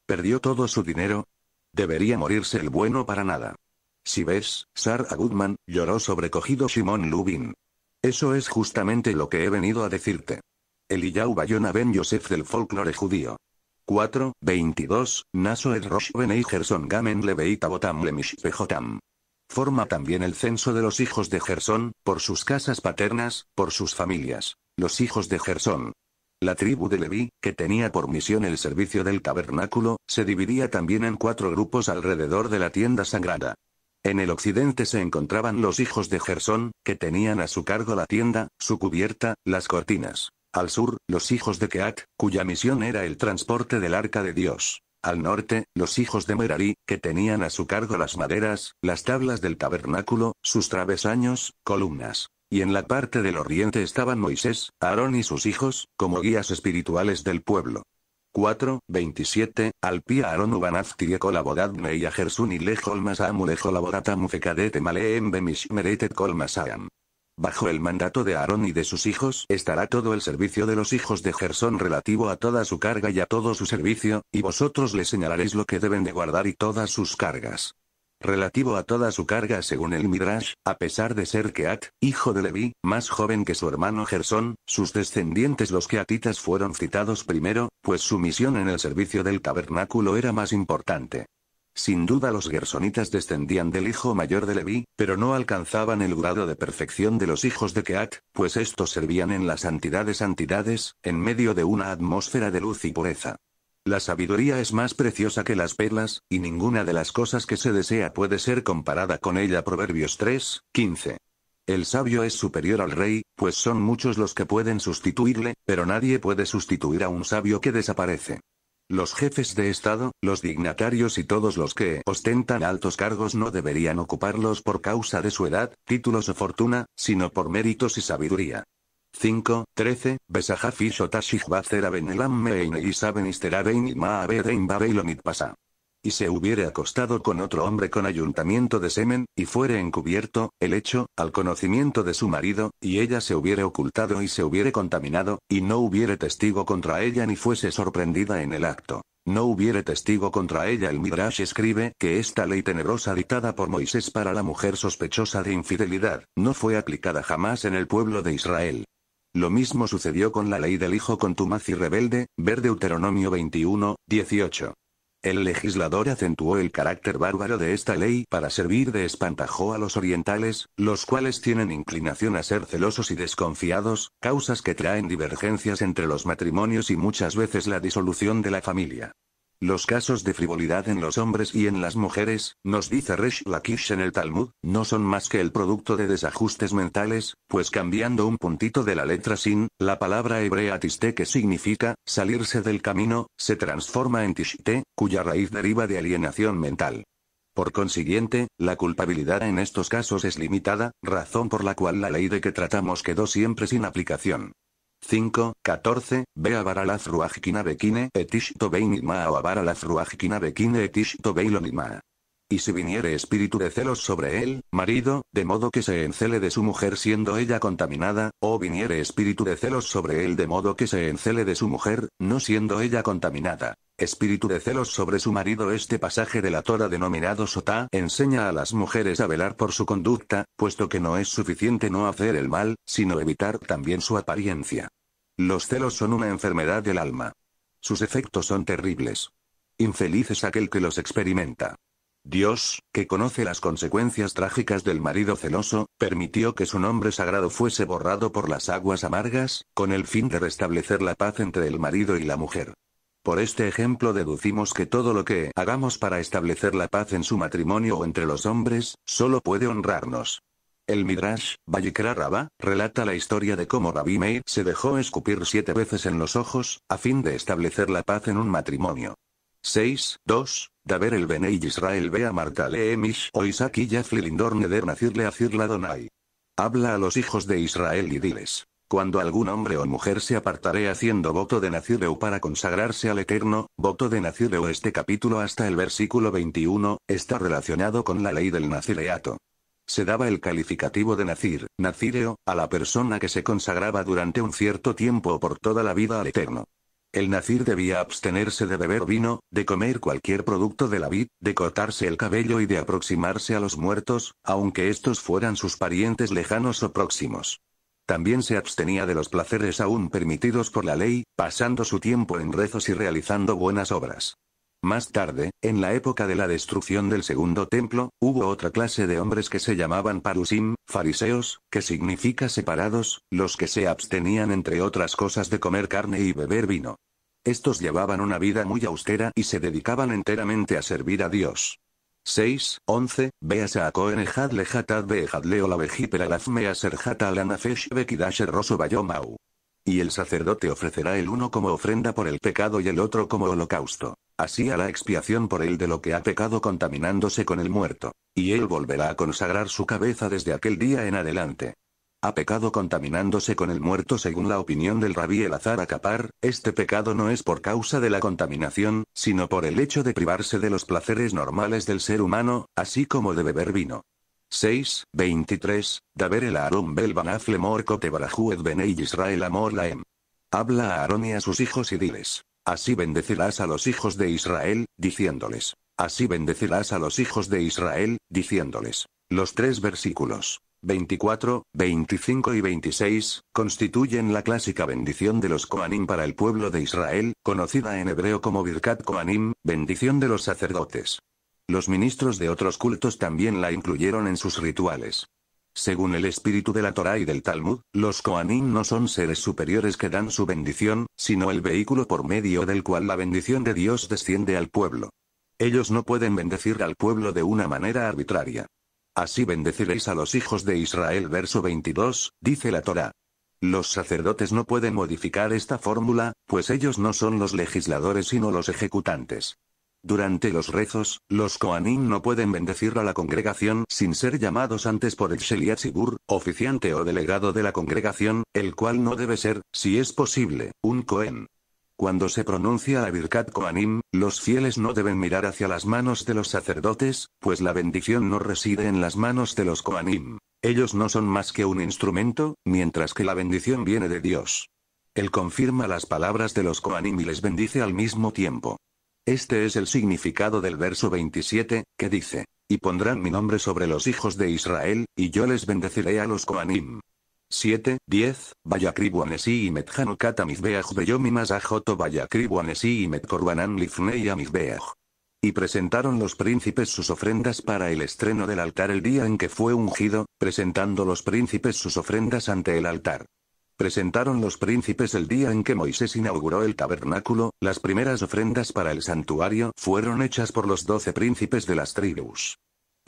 ¿Perdió todo su dinero? Debería morirse el bueno para nada. Si ves, Sarah Goodman, lloró sobrecogido Simón Lubin. Eso es justamente lo que he venido a decirte. Eliyahu Bayona Ben Yosef del folclore judío. 4, 22, Naso et Gerson Gamen Leveita Botam Lemishpejotam. Forma también el censo de los hijos de Gersón, por sus casas paternas, por sus familias. Los hijos de Gersón. La tribu de Levi, que tenía por misión el servicio del tabernáculo, se dividía también en cuatro grupos alrededor de la tienda sagrada. En el occidente se encontraban los hijos de Gersón, que tenían a su cargo la tienda, su cubierta, las cortinas, al sur, los hijos de Keat, cuya misión era el transporte del arca de Dios. Al norte, los hijos de Merari, que tenían a su cargo las maderas, las tablas del tabernáculo, sus travesaños, columnas. Y en la parte del oriente estaban Moisés, Aarón y sus hijos, como guías espirituales del pueblo. 4, 27, al Aarón Ubanaz y a Gersun y maleem Bajo el mandato de Aarón y de sus hijos estará todo el servicio de los hijos de Gersón relativo a toda su carga y a todo su servicio, y vosotros le señalaréis lo que deben de guardar y todas sus cargas. Relativo a toda su carga según el Midrash, a pesar de ser Keat, hijo de Leví, más joven que su hermano Gersón, sus descendientes los Keatitas fueron citados primero, pues su misión en el servicio del tabernáculo era más importante. Sin duda los gersonitas descendían del hijo mayor de Levi, pero no alcanzaban el grado de perfección de los hijos de Keat, pues estos servían en las santidades santidades, en medio de una atmósfera de luz y pureza. La sabiduría es más preciosa que las perlas, y ninguna de las cosas que se desea puede ser comparada con ella. Proverbios 3, 15. El sabio es superior al rey, pues son muchos los que pueden sustituirle, pero nadie puede sustituir a un sabio que desaparece. Los jefes de Estado, los dignatarios y todos los que ostentan altos cargos no deberían ocuparlos por causa de su edad, títulos o fortuna, sino por méritos y sabiduría. 5, 13, Besajafish Pasa y se hubiere acostado con otro hombre con ayuntamiento de semen, y fuere encubierto, el hecho, al conocimiento de su marido, y ella se hubiere ocultado y se hubiere contaminado, y no hubiere testigo contra ella ni fuese sorprendida en el acto. No hubiere testigo contra ella. El Midrash escribe que esta ley tenebrosa dictada por Moisés para la mujer sospechosa de infidelidad, no fue aplicada jamás en el pueblo de Israel. Lo mismo sucedió con la ley del hijo contumaz y rebelde, ver Deuteronomio 21, 18. El legislador acentuó el carácter bárbaro de esta ley para servir de espantajo a los orientales, los cuales tienen inclinación a ser celosos y desconfiados, causas que traen divergencias entre los matrimonios y muchas veces la disolución de la familia. Los casos de frivolidad en los hombres y en las mujeres, nos dice Resh Lakish en el Talmud, no son más que el producto de desajustes mentales, pues cambiando un puntito de la letra sin, la palabra hebrea tiste que significa, salirse del camino, se transforma en tishte, cuya raíz deriva de alienación mental. Por consiguiente, la culpabilidad en estos casos es limitada, razón por la cual la ley de que tratamos quedó siempre sin aplicación. 5, 14, ve baralaz ruajkina bekine etish tobeinima o baralaz bekine etish Y si viniere espíritu de celos sobre él, marido, de modo que se encele de su mujer siendo ella contaminada, o viniere espíritu de celos sobre él de modo que se encele de su mujer, no siendo ella contaminada espíritu de celos sobre su marido. Este pasaje de la Torah denominado Sotá enseña a las mujeres a velar por su conducta, puesto que no es suficiente no hacer el mal, sino evitar también su apariencia. Los celos son una enfermedad del alma. Sus efectos son terribles. Infeliz es aquel que los experimenta. Dios, que conoce las consecuencias trágicas del marido celoso, permitió que su nombre sagrado fuese borrado por las aguas amargas, con el fin de restablecer la paz entre el marido y la mujer. Por este ejemplo deducimos que todo lo que hagamos para establecer la paz en su matrimonio o entre los hombres, solo puede honrarnos. El Midrash, Vallikra Raba, relata la historia de cómo Rabbi Meir se dejó escupir siete veces en los ojos, a fin de establecer la paz en un matrimonio. 6, 2, Daber el Benei Israel ve a Marta o Isaac y Yaflilindor Neder Nacirle a Donai. Habla a los hijos de Israel y diles. Cuando algún hombre o mujer se apartare haciendo voto de Nazireu para consagrarse al Eterno, voto de Nazireu este capítulo hasta el versículo 21, está relacionado con la ley del Nazireato. Se daba el calificativo de nacir, Nazireo, a la persona que se consagraba durante un cierto tiempo o por toda la vida al Eterno. El nacir debía abstenerse de beber vino, de comer cualquier producto de la vid, de cortarse el cabello y de aproximarse a los muertos, aunque estos fueran sus parientes lejanos o próximos. También se abstenía de los placeres aún permitidos por la ley, pasando su tiempo en rezos y realizando buenas obras. Más tarde, en la época de la destrucción del segundo templo, hubo otra clase de hombres que se llamaban parusim, fariseos, que significa separados, los que se abstenían entre otras cosas de comer carne y beber vino. Estos llevaban una vida muy austera y se dedicaban enteramente a servir a Dios. 6, 11, veas a Cohen Hatad o la ve kidasher Roso Bayomau. Y el sacerdote ofrecerá el uno como ofrenda por el pecado y el otro como holocausto. Así hará expiación por él de lo que ha pecado contaminándose con el muerto. Y él volverá a consagrar su cabeza desde aquel día en adelante. Ha pecado contaminándose con el muerto según la opinión del rabí Elazar Acapar, este pecado no es por causa de la contaminación, sino por el hecho de privarse de los placeres normales del ser humano, así como de beber vino. 6, 23, Daber el Aarón Bel Benei Israel Amor Laem. Habla a Aarón y a sus hijos y diles. Así bendecirás a los hijos de Israel, diciéndoles. Así bendecirás a los hijos de Israel, diciéndoles. Los tres versículos. 24, 25 y 26, constituyen la clásica bendición de los Koanim para el pueblo de Israel, conocida en hebreo como Birkat Koanim, bendición de los sacerdotes. Los ministros de otros cultos también la incluyeron en sus rituales. Según el espíritu de la Torá y del Talmud, los Koanim no son seres superiores que dan su bendición, sino el vehículo por medio del cual la bendición de Dios desciende al pueblo. Ellos no pueden bendecir al pueblo de una manera arbitraria. Así bendeciréis a los hijos de Israel. Verso 22, dice la Torah. Los sacerdotes no pueden modificar esta fórmula, pues ellos no son los legisladores sino los ejecutantes. Durante los rezos, los Koanim no pueden bendecir a la congregación sin ser llamados antes por el Sheliachibur, oficiante o delegado de la congregación, el cual no debe ser, si es posible, un cohen. Cuando se pronuncia la Birkat koanim, los fieles no deben mirar hacia las manos de los sacerdotes, pues la bendición no reside en las manos de los koanim. Ellos no son más que un instrumento, mientras que la bendición viene de Dios. Él confirma las palabras de los koanim y les bendice al mismo tiempo. Este es el significado del verso 27, que dice, y pondrán mi nombre sobre los hijos de Israel, y yo les bendeciré a los koanim". 7, 10, y Beyomi Masajoto y Y presentaron los príncipes sus ofrendas para el estreno del altar el día en que fue ungido, presentando los príncipes sus ofrendas ante el altar. Presentaron los príncipes el día en que Moisés inauguró el tabernáculo, las primeras ofrendas para el santuario fueron hechas por los doce príncipes de las tribus.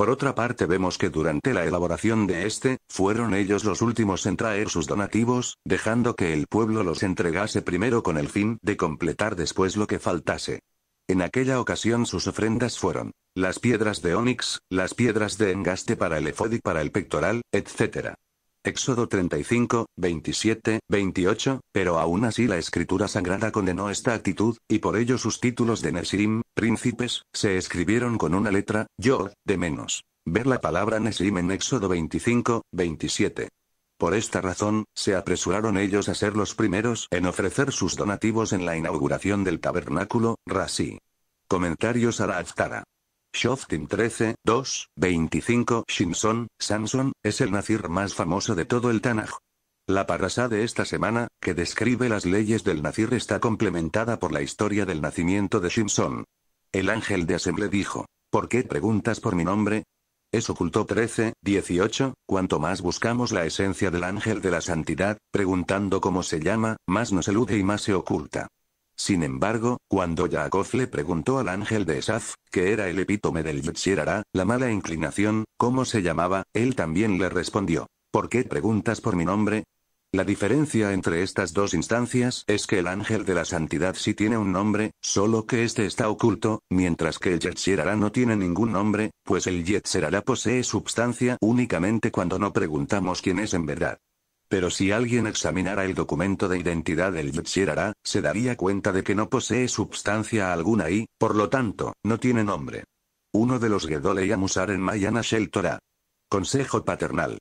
Por otra parte vemos que durante la elaboración de este, fueron ellos los últimos en traer sus donativos, dejando que el pueblo los entregase primero con el fin de completar después lo que faltase. En aquella ocasión sus ofrendas fueron las piedras de ónix, las piedras de engaste para el efodic para el pectoral, etc. Éxodo 35, 27, 28, pero aún así la escritura sagrada condenó esta actitud, y por ello sus títulos de Nesirim, príncipes, se escribieron con una letra, yo, de menos. Ver la palabra Nesirim en Éxodo 25, 27. Por esta razón, se apresuraron ellos a ser los primeros en ofrecer sus donativos en la inauguración del tabernáculo, Rasí. Comentarios a la Shoftim 13, 2, 25 Shimson, Samson, es el nazir más famoso de todo el Tanaj. La parasá de esta semana, que describe las leyes del nazir está complementada por la historia del nacimiento de Shimson. El ángel de Asemble dijo, ¿por qué preguntas por mi nombre? Es oculto 13, 18, cuanto más buscamos la esencia del ángel de la santidad, preguntando cómo se llama, más nos elude y más se oculta. Sin embargo, cuando Yaakov le preguntó al ángel de Esaf, que era el epítome del Yetzirará, la mala inclinación, cómo se llamaba, él también le respondió. ¿Por qué preguntas por mi nombre? La diferencia entre estas dos instancias es que el ángel de la santidad sí tiene un nombre, solo que este está oculto, mientras que el Yetzirará no tiene ningún nombre, pues el Yetzirará posee substancia únicamente cuando no preguntamos quién es en verdad. Pero si alguien examinara el documento de identidad del Yutshirara, se daría cuenta de que no posee substancia alguna y, por lo tanto, no tiene nombre. Uno de los Gedolei Amusar en Mayana Sheltora. Consejo paternal.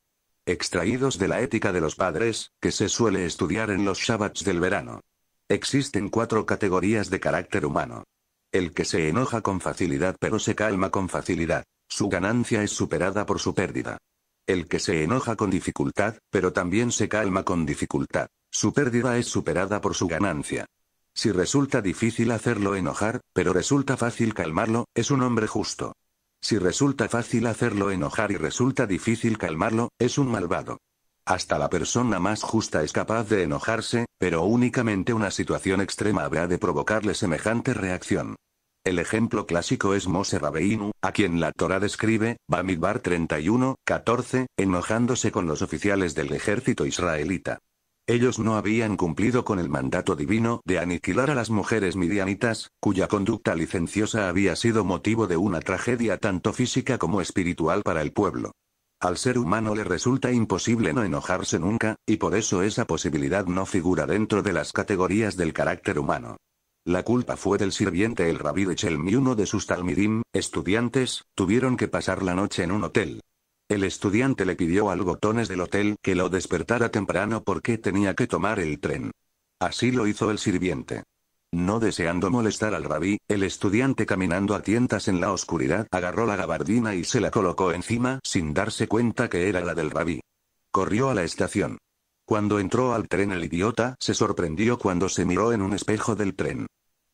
Extraídos de la ética de los padres, que se suele estudiar en los Shabbats del verano. Existen cuatro categorías de carácter humano. El que se enoja con facilidad pero se calma con facilidad. Su ganancia es superada por su pérdida. El que se enoja con dificultad, pero también se calma con dificultad. Su pérdida es superada por su ganancia. Si resulta difícil hacerlo enojar, pero resulta fácil calmarlo, es un hombre justo. Si resulta fácil hacerlo enojar y resulta difícil calmarlo, es un malvado. Hasta la persona más justa es capaz de enojarse, pero únicamente una situación extrema habrá de provocarle semejante reacción. El ejemplo clásico es Moshe Rabeinu, a quien la Torah describe, Bamidbar 31, 14, enojándose con los oficiales del ejército israelita. Ellos no habían cumplido con el mandato divino de aniquilar a las mujeres midianitas, cuya conducta licenciosa había sido motivo de una tragedia tanto física como espiritual para el pueblo. Al ser humano le resulta imposible no enojarse nunca, y por eso esa posibilidad no figura dentro de las categorías del carácter humano. La culpa fue del sirviente el rabí de Chelm y uno de sus talmidim, estudiantes, tuvieron que pasar la noche en un hotel. El estudiante le pidió al botones del hotel que lo despertara temprano porque tenía que tomar el tren. Así lo hizo el sirviente. No deseando molestar al rabí, el estudiante caminando a tientas en la oscuridad agarró la gabardina y se la colocó encima sin darse cuenta que era la del rabí. Corrió a la estación. Cuando entró al tren el idiota se sorprendió cuando se miró en un espejo del tren.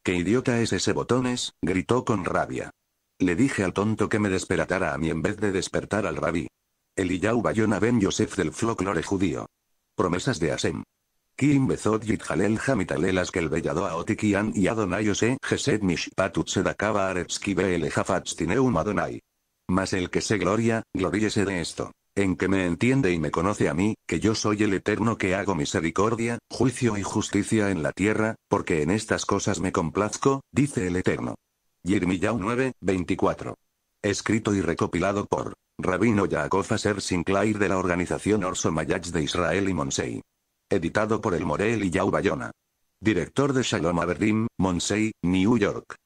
¿Qué idiota es ese botones? gritó con rabia. Le dije al tonto que me despertara a mí en vez de despertar al rabí. Eliyahu Bayona Ben Yosef del folclore judío. Promesas de Asem. Kim Bezot Yitjalel Hamitalelas que el bellado Otikian y Adonai Ose Gesed Mishpatut Sedakaba el Be'ele Tineum Adonai. Mas el que se gloria, gloríese de esto en que me entiende y me conoce a mí, que yo soy el eterno que hago misericordia, juicio y justicia en la tierra, porque en estas cosas me complazco, dice el eterno. Yirmiyahu 9, 24. Escrito y recopilado por Rabino Yaakov Aser Sinclair de la organización Orso Mayach de Israel y Monsei. Editado por el Morel y Yau Bayona. Director de Shalom Averdim, Monsei, New York.